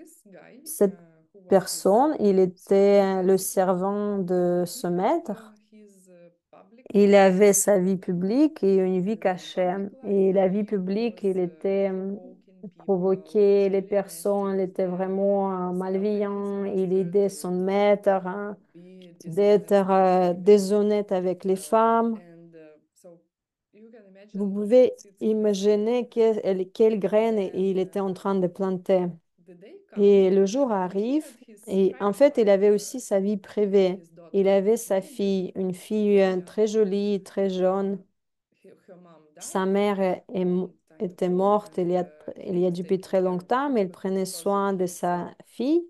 cette personne, il était le servant de ce maître. Il avait sa vie publique et une vie cachée. Et la vie publique, il était euh, provoqué les personnes, il était vraiment malveillant, il aidait son maître. Hein d'être euh, déshonnête avec les femmes. Vous pouvez imaginer quelle, graines graine il était en train de planter. Et le jour arrive, et en fait, il avait aussi sa vie privée. Il avait sa fille, une fille euh, très jolie, très jeune. Sa mère était morte il y, a, il y a depuis très longtemps, mais il prenait soin de sa fille.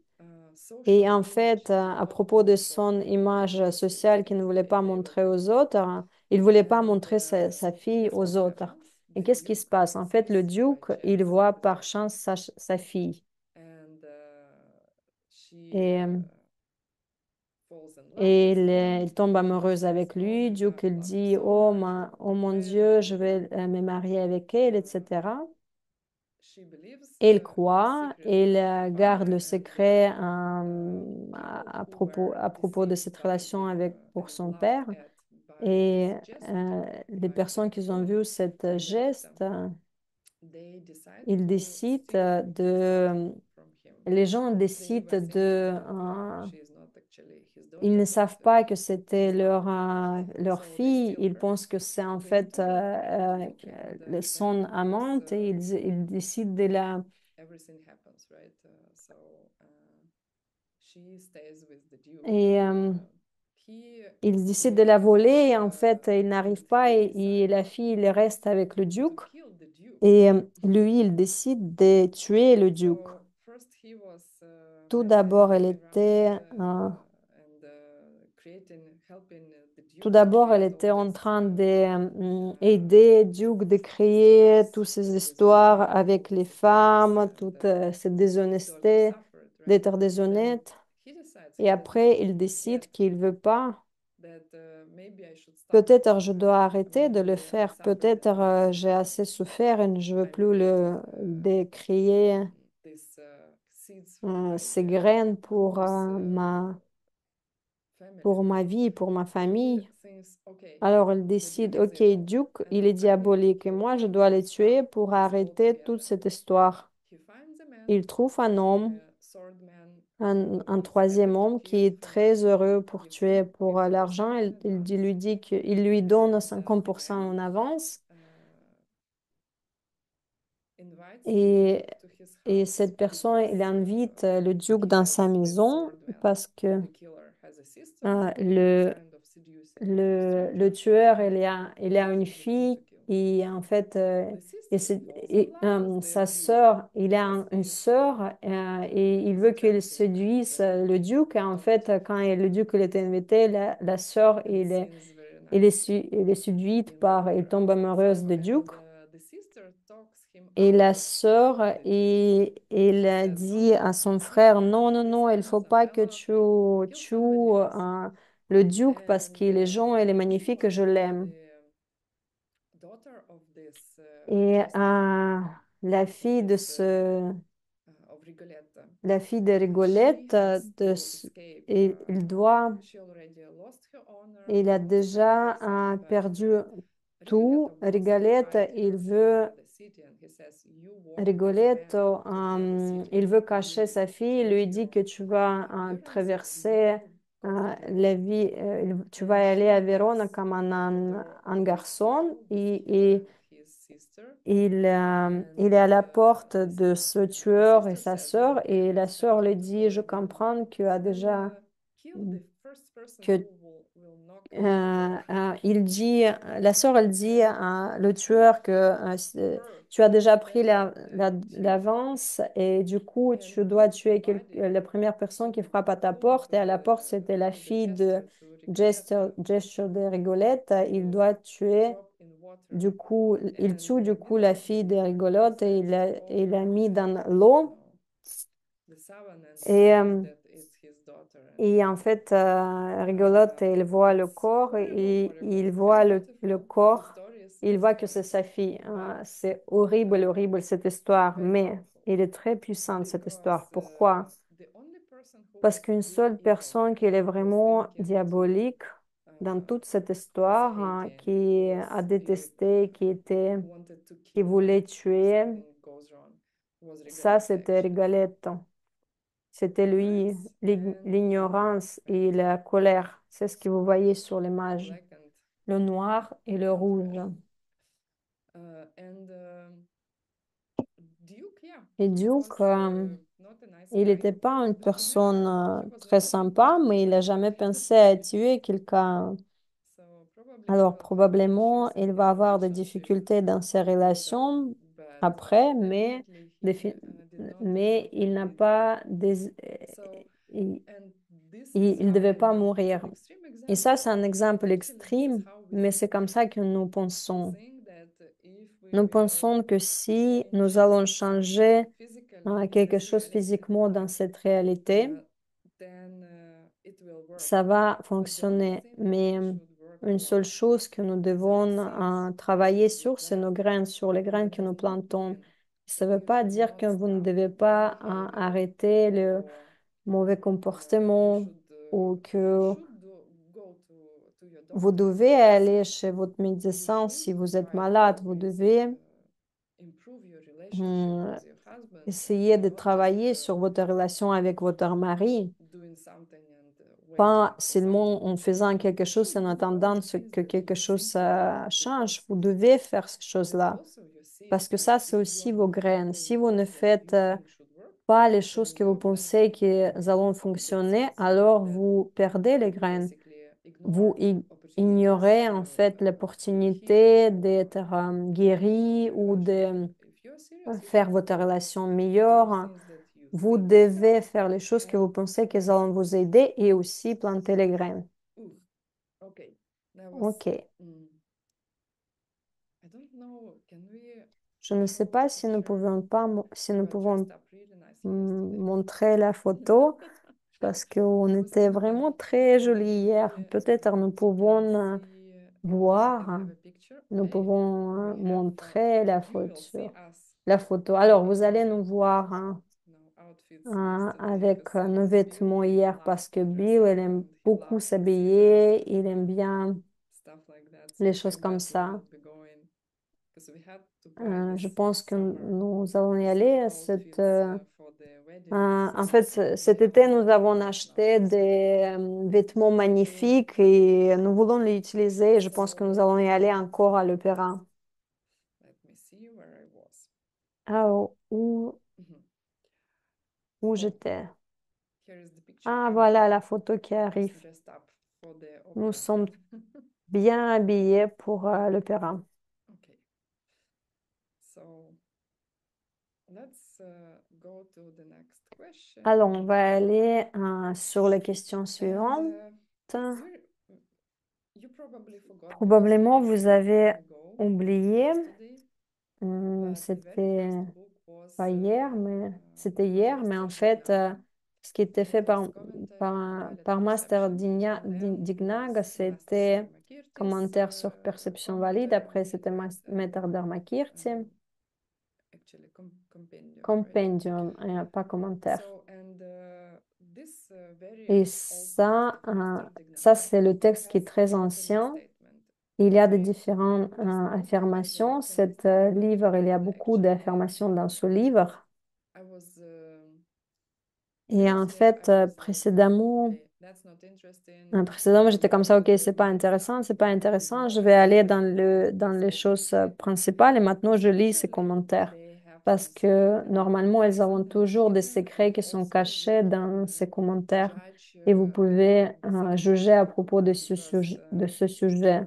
Et en fait, à propos de son image sociale qu'il ne voulait pas montrer aux autres, il ne voulait pas montrer sa, euh, fille aux autres. Et qu'est-ce qui se passe En fait, le duc, il voit par chance sa, fille. Euh, et, euh, il, tombe amoureuse avec lui. Duke, il dit oh, oh mon oh Dieu, je vais me marier avec elle, etc. Elle croit, elle euh, garde le secret euh, à, propos, à propos de cette relation avec, pour son père. Et euh, les personnes qui ont vu ce geste, ils décident de... Les gens décident de... Ils ne savent pas que c'était leur, euh, leur fille. Ils pensent que c'est en fait euh, euh, uh, son amante et ils, ils décident de la... Uh, uh, et ils décident de la voler et en fait, ils n'arrivent pas et, la fille reste avec le duc. Et lui, il décide de tuer le duc. Tout d'abord, elle était... Uh, Tout d'abord, elle était en train uh, d'aider uh, mm, Duke de créer toutes ces histoires avec les femmes, toute euh, cette déshonnêteté, d'être déshonnête. Et après, il décide qu'il ne veut pas. Peut-être euh, je dois arrêter de le faire. Peut-être euh, j'ai assez souffert et je ne veux plus le décrier ces graines pour ma pour ma vie, pour ma famille. Alors il décide, ok, Duke, il est diabolique et moi, je dois le tuer pour arrêter toute cette histoire. Il trouve un homme, un, troisième homme qui est très heureux pour tuer pour euh, l'argent. Il, lui dit qu'il lui donne 50% en avance. Uh, et, et cette personne, il invite euh, le duc dans sa maison parce que ah, le, le, tueur, il a, il a une fille et en fait, euh, sa euh, sœur, il a une sœur euh, et il veut qu'elle séduise le duc. Hein, en fait, quand le duc l'est invité, la, sœur, il est, il est, séduite par, elle tombe amoureuse de duc. Et la sœur, et, elle a dit à son frère, non, non, non, il ne faut pas que tu tues le duc parce qu'il est gens, il est magnifique, je l'aime. Et euh, la fille de ce... La fille de Rigolette, il doit, il a déjà euh, perdu tout. Rigolette, il veut Rigoletto, euh, euh, il veut cacher sa fille, il lui dit que tu vas euh, traverser la vie, tu vas aller à Vérone comme un, garçon et, il, est à la uh, porte de ce tueur et sa sœur, et la sœur lui dit, je comprends que, as déjà, uh, que euh, euh, il dit, la sœur, elle dit à le tueur que euh, hmm. tu as déjà pris l'avance et du coup, tu dois tuer la première personne qui frappe à ta porte. Et à la porte, c'était la fille de Gesture, de Rigolette. Il hmm. doit tuer, du coup, il tue du coup la fille de Rigolette et il l'a mis dans l'eau. Et. Et en fait, euh, rigolote, elle voit le corps et il voit le, corps. Il voit que c'est sa fille. Hein. C'est horrible, horrible cette histoire, mais il est très puissant cette histoire. Pourquoi Parce qu'une seule personne qui est vraiment diabolique dans toute cette histoire, hein, qui a détesté, qui était, qui voulait tuer, ça c'était Rigolette. C'était lui, euh, l'ignorance et la colère. C'est ce que vous voyez sur l'image. Le noir et le rouge. Euh, euh, et Duke, uh, um, il n'était pas une personne très sympa, mais il n'a jamais pensé à tuer quelqu'un. Alors uh, probablement, il va avoir des difficultés dans ses relations après, mais mais il n'a pas euh, il ne devait pas mourir. Et ça, c'est un exemple extrême, mais c'est comme ça que nous pensons. Nous pensons que si nous allons changer euh, quelque chose physiquement dans cette réalité, ça va fonctionner. Mais euh, une seule chose que nous devons travailler sur, c'est nos graines, sur les graines que nous plantons. Ça ne veut pas dire que vous ne devez pas hein, arrêter le mauvais comportement ou que vous devez aller chez votre médecin si vous êtes malade. Vous devez hmm, essayer de travailler sur votre relation avec votre mari. Pas seulement en faisant quelque chose en attendant que quelque chose euh, change. Vous devez faire ces choses-là. Parce que ça, c'est aussi vos graines. Si vous ne faites euh, pas les choses que vous pensez qui vont fonctionner, alors vous perdez les graines. Vous ignorez en fait l'opportunité d'être euh, guéri ou de euh, faire votre relation meilleure. Vous devez faire les choses que vous pensez qu'elles vont vous aider et aussi planter les graines. OK. Mm, je ne sais pas si nous pouvons pas, si nous pouvons montrer la photo parce qu'on était vraiment très jolis hier. Peut-être nous pouvons euh, uh, voir, nous pouvons hein, uh, montrer la photo. La photo. Alors, vous allez nous voir hein, hein, avec euh, nos vêtements hier parce que Bill, il aime beaucoup s'habiller, il aime bien les choses comme ça. Euh, je pense que nous allons y aller. Cette, euh, euh, en fait, cet été, nous avons acheté des vêtements magnifiques et nous voulons les utiliser. Je pense que nous allons y aller encore à l'opéra. Ah, oh, où, mm-hmm. oh, j'étais? Ah, voilà la photo qui arrive. Nous sommes bien habillés pour l'opéra. Uh, Alors, on va aller euh, sur la uh, question suivante. Probablement, vous avez oublié. Hmm, c'était pas uh, hier, mais c'était hier, mais en fait, euh, ce qui était fait par, par, Master Digna, Dignag, c'était commentaire sur perception valide. Après, c'était Master Dharmakirti compendium, pas commentaire. Uh, uh, et ça, euh, ça c'est le texte qui est très ancien. Il y a des différentes euh, affirmations. Cet euh, livre, il y a beaucoup d'affirmations dans ce livre. Uh, et en fait, précédemment, ah, précédemment j'étais comme ça, ok, c'est pas intéressant, c'est pas intéressant. Je vais aller dans le dans les choses principales. Et maintenant, je lis ces commentaires parce que normalement, elles ont toujours des secrets qui sont cachés dans ces commentaires et vous pouvez euh, juger à propos de ce, sujet, de ce sujet.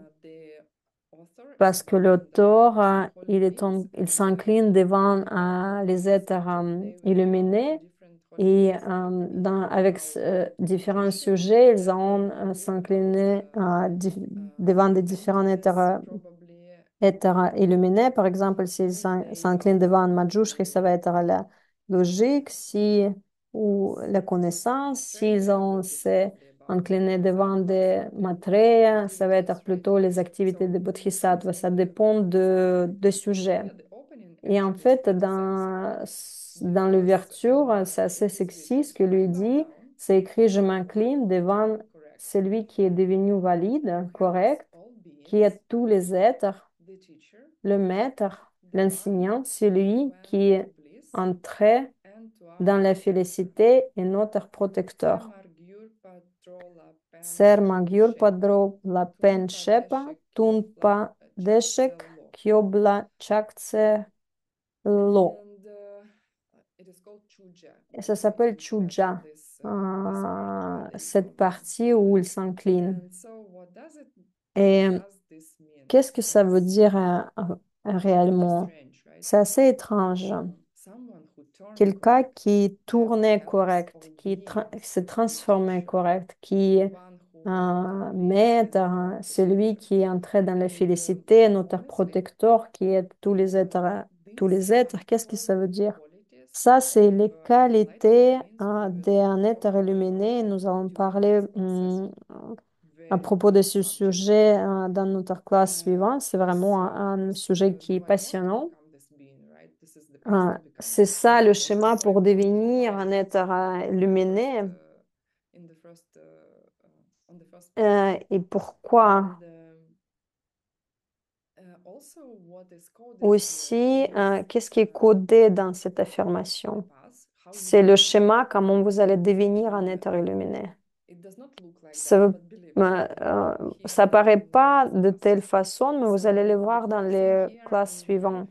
Parce que l'auteur, il, il s'incline devant euh, les êtres euh, illuminés et dans, avec différents sujets, ils ont s'incliné devant des différents êtres être illuminé. Par exemple, s'ils s'inclinent devant une ça va être la logique si, ou la connaissance. S'ils ont incliné devant des matrées, ça va être plutôt les activités de Bodhisattva. Ça dépend de, de sujet. Et en fait, dans, dans l'ouverture, c'est assez sexy ce que lui dit. C'est écrit Je m'incline devant celui qui est devenu valide, correct, qui est tous les êtres, le maître, l'enseignant, c'est lui qui est entré dans la félicité et notre protecteur. Ser magyur padro la pen CHEPA tun pa deshek kyobla chakce lo. Et ça s'appelle Chuja, euh, cette partie où il s'incline. Et Qu'est-ce que ça veut dire euh, euh, réellement C'est assez étrange. Quelqu'un qui tournait correct, qui se transformait transformé correct, qui euh, un euh, celui qui est entré dans la félicité, notre protecteur qui est tous les êtres. Euh, tous les êtres, qu'est-ce que ça veut dire ça, c'est les qualités hein, d'un être illuminé. Nous avons parlé hum, à propos de ce sujet euh, dans notre classe euh, suivante. C'est vraiment un, sujet qui est passionnant. Ah, c'est ça le schéma pour devenir un être illuminé. Euh, uh, uh, uh, et pourquoi aussi, qu'est-ce qui est codé dans cette affirmation C'est le schéma comment vous allez devenir un être illuminé. Ça, ça paraît pas de telle façon, mais vous allez le voir dans les classes suivantes.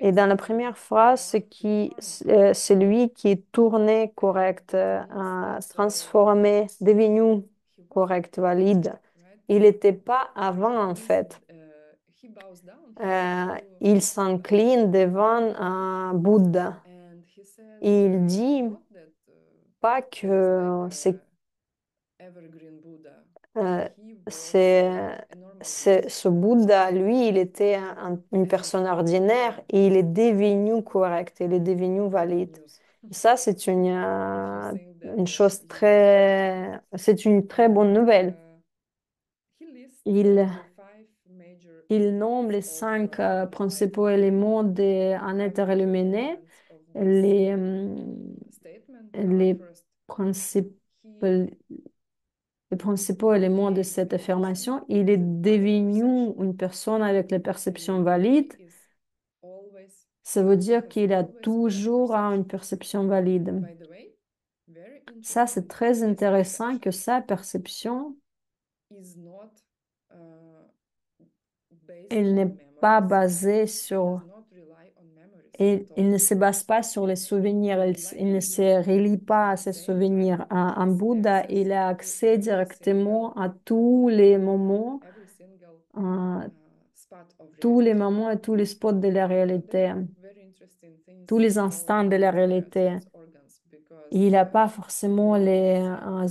Et dans la première phrase, qui, euh, celui qui est tourné correct, euh, transformé, devenu correct, valide, il n'était pas avant en fait. Uh, euh, il s'incline devant un Bouddha. Il uh, dit uh, pas que c'est euh, c'est ce Bouddha, lui, il était une personne ordinaire et il est devenu correct, il est devenu valide. ça, c'est une, euh, une chose très, c'est une très bonne nouvelle. Uh, il, il nomme les cinq euh, principaux éléments d'un être éliminé les, les uh, principaux le principaux éléments de cette affirmation, il est devenu une personne avec les perception valide. Ça veut dire qu'il a toujours une perception valide. Ça, c'est très intéressant que sa perception, elle n'est pas basée sur il, ne se base pas sur les souvenirs, il, ne se relie pas à ses souvenirs. Un, Bouddha, il a accès directement à tous les moments, euh, tous les moments et tous les spots de la réalité, tous les instants de la réalité. Il n'a pas forcément les,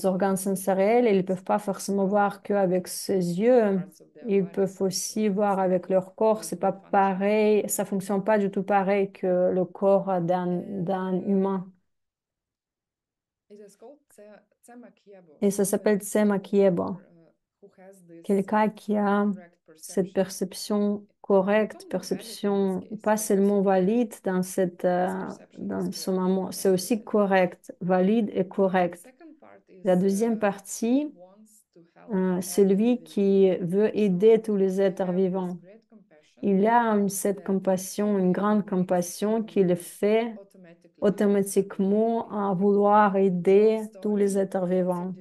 organes sensoriels, ils ne peuvent pas forcément voir qu'avec ses yeux. Ils peuvent aussi voir avec leur corps. C'est pas pareil, ça fonctionne pas du tout pareil que le corps d'un humain. Et ça s'appelle Tsema Quelqu'un qui a cette perception correcte, perception pas seulement valide dans, cette, euh, dans ce moment, c'est aussi correct, valide et correct. La deuxième euh, partie, euh, c'est lui qui veut aider tous les êtres vivants. Il a cette compassion, une grande compassion qui le fait automatiquement à vouloir aider tous les êtres vivants.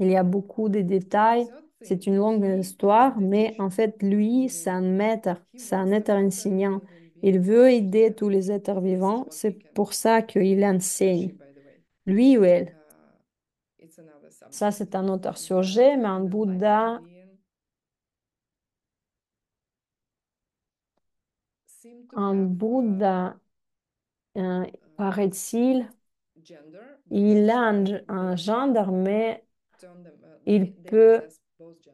Il y a beaucoup de détails c'est une longue histoire, mais en fait, lui, c'est un maître, c'est un être enseignant. Il veut aider tous les êtres vivants, c'est pour ça qu'il enseigne. Lui ou elle. Ça, c'est un autre sujet, mais un Bouddha un Bouddha, euh, paraît-il, il a un, un, mais il peut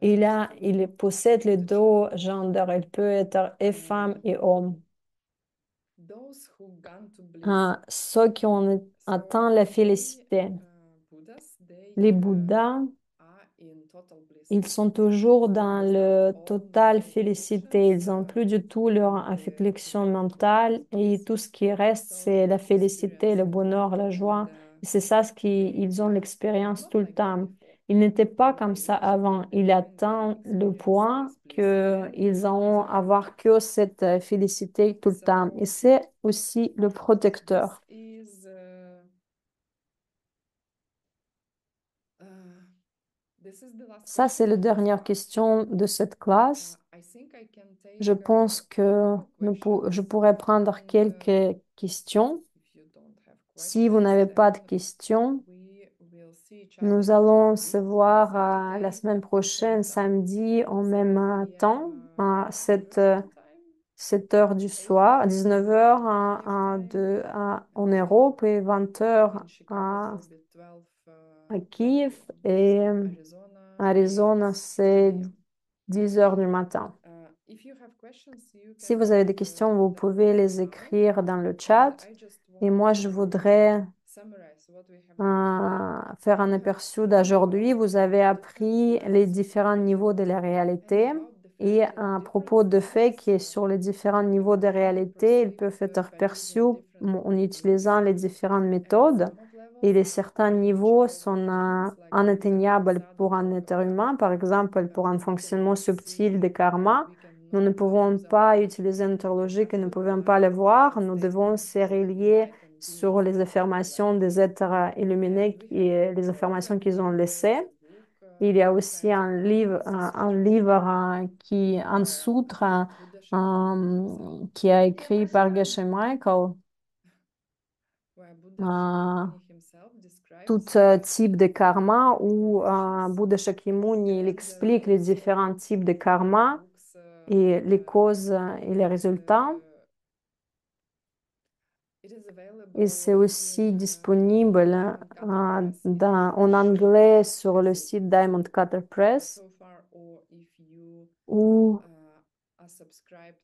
il, il possède les deux genres. Il peut être et femme et homme. Ah, ceux qui ont atteint la félicité. Uh, les uh, Bouddhas, ils sont toujours dans la totale félicité. Ils n'ont plus du tout leur affliction mentale et tout ce qui reste, c'est la félicité, le bonheur, la joie. C'est ça ce qu'ils ont l'expérience tout le temps. Il n'était pas comme ça avant. Il atteint le point qu'ils ont avoir que cette euh, félicité tout le temps. Et c'est aussi le protecteur. Ça, c'est la dernière question de cette classe. Je pense que je pourrais prendre quelques questions. Si vous n'avez pas de questions, nous allons se voir euh, la semaine prochaine, samedi, en même euh, temps, à 7 cette euh, du soir, 19h en Europe et 20h à, à Kiev. Et Arizona, c'est 10h du matin. Si vous avez des questions, vous pouvez les écrire dans le chat. Et moi, je voudrais euh, faire un aperçu d'aujourd'hui. Vous avez appris les différents niveaux de la réalité et à propos de faits qui est sur les différents niveaux de réalité, ils peuvent être perçus en utilisant les différentes méthodes. Et les certains niveaux sont euh, inatteignables pour un être humain. Par exemple, pour un fonctionnement subtil de karma, nous ne pouvons pas utiliser notre logique et nous ne pouvons pas le voir. Nous devons se relier sur les affirmations des êtres illuminés et les affirmations qu'ils ont laissées. Il y a aussi un livre, un livre euh, qui, un sous euh, euh, qui a écrit par Geshe Michael. tout type de karma où Bouddha Shakyamuni il explique les différents types de karma et les causes et les résultats. Et c'est aussi uh, disponible hein, en anglais sur le site Diamond Cutter Press où uh,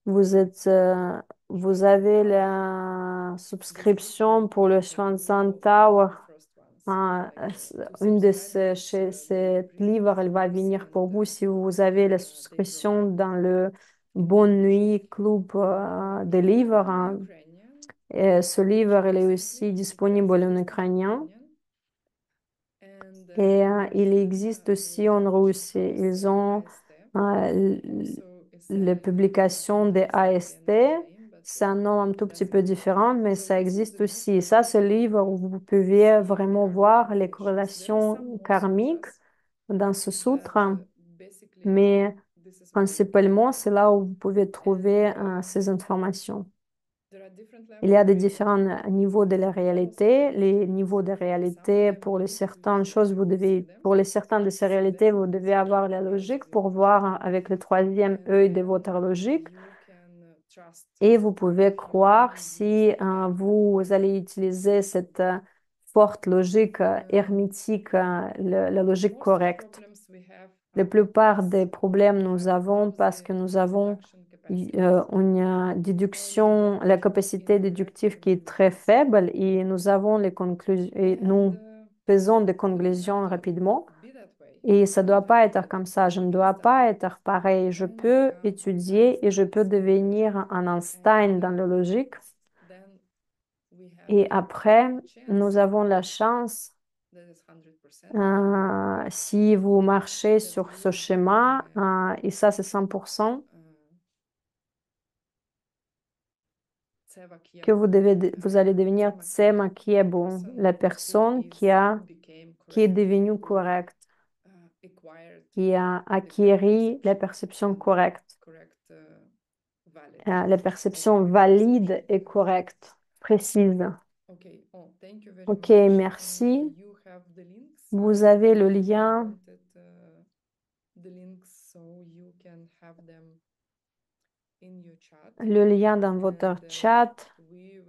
vous, êtes, euh, vous avez la subscription pour le Swanson Tower. Ah, une de ces, livres, elle va venir pour vous si vous avez la subscription dans le Bonne Nuit Club euh, des livres. Hein. Euh, ce livre il est aussi disponible en ukrainien. Et euh, il existe aussi en Russie. Ils ont euh, les publications des AST. C'est un nom un tout petit peu différent, mais ça existe aussi. Ça, ce livre où vous pouvez vraiment voir les corrélations karmiques dans ce sutra. Mais principalement, c'est là où vous pouvez trouver ces informations. Il y a des différents niveaux de la réalité. Les niveaux de réalité, pour les certaines choses, vous devez, pour les certaines de ces réalités, vous devez avoir la logique pour voir avec le troisième œil de votre logique. Et vous pouvez croire si euh, vous allez utiliser cette euh, forte logique euh, hermétique, la logique correcte. La plupart des problèmes nous avons parce que nous avons euh, on a déduction, la capacité déductive qui est très faible et nous avons les conclusions et nous faisons des conclusions rapidement. Et ça ne doit pas être comme ça. Je ne dois pas être pareil. Je peux uh, étudier et je peux devenir un Einstein dans la logique. Et après, nous avons la chance, euh, si vous marchez sur ce schéma, euh, et ça c'est 100%, que vous, allez devenir Tsema qui est bon, la personne qui, a, qui est devenue correcte, euh, qui a acquéri la perception correcte, euh, euh, la perception valide et correcte, précise. Ok, oh, merci. Vous avez le lien uh, le lien dans votre uh, chat. Uh,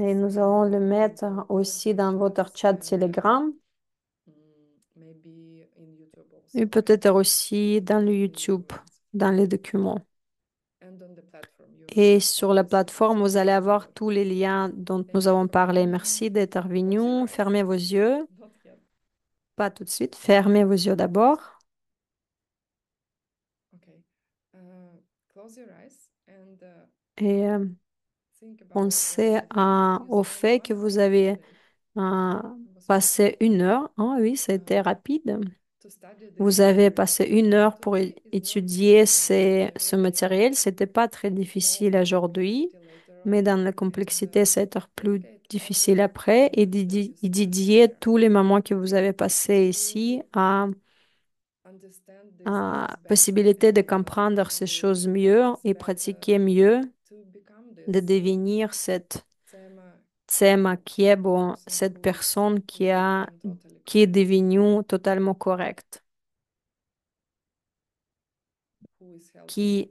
Et nous allons le mettre aussi dans votre chat Telegram. Mm, Et peut-être aussi dans le YouTube, dans les documents. Et sur la plateforme, vous allez avoir tous les liens dont nous avons parlé. Merci d'être venu. Fermez vos yeux. Pas tout de suite. Fermez vos yeux d'abord. Uh, et euh, pensez au fait que vous avez euh, passé une heure. Hein, oui, c'était um, rapide. Vous avez passé une heure pour étudier ce matériel. Ce n'était pas très difficile aujourd'hui, mais dans la uh, complexité, c'est plus difficile après. Et didier, tous les moments que vous avez passés ici à possibilité de comprendre ces choses mieux et pratiquer mieux, de devenir cette Tsema Kiebo, cette personne qui, a, qui est devenue totalement correcte, qui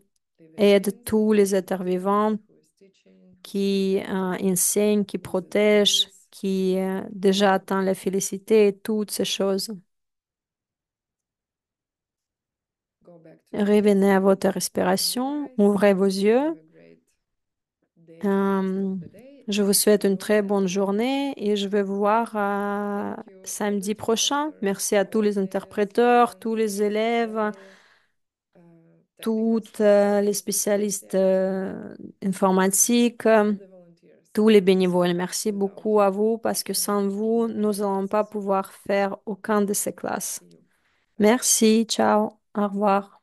aide tous les êtres vivants, qui euh, enseigne, qui protège, qui euh, déjà atteint la félicité, toutes ces choses. Revenez à votre respiration, ouvrez vos yeux. Euh, je vous souhaite une très bonne journée et je vais vous voir euh, samedi prochain. Merci à tous les interpréteurs, tous les élèves, tous euh, les spécialistes informatiques, tous les bénévoles. Merci beaucoup à vous parce que sans vous, nous n'allons pas pouvoir faire aucun de ces classes. Merci, ciao, au revoir.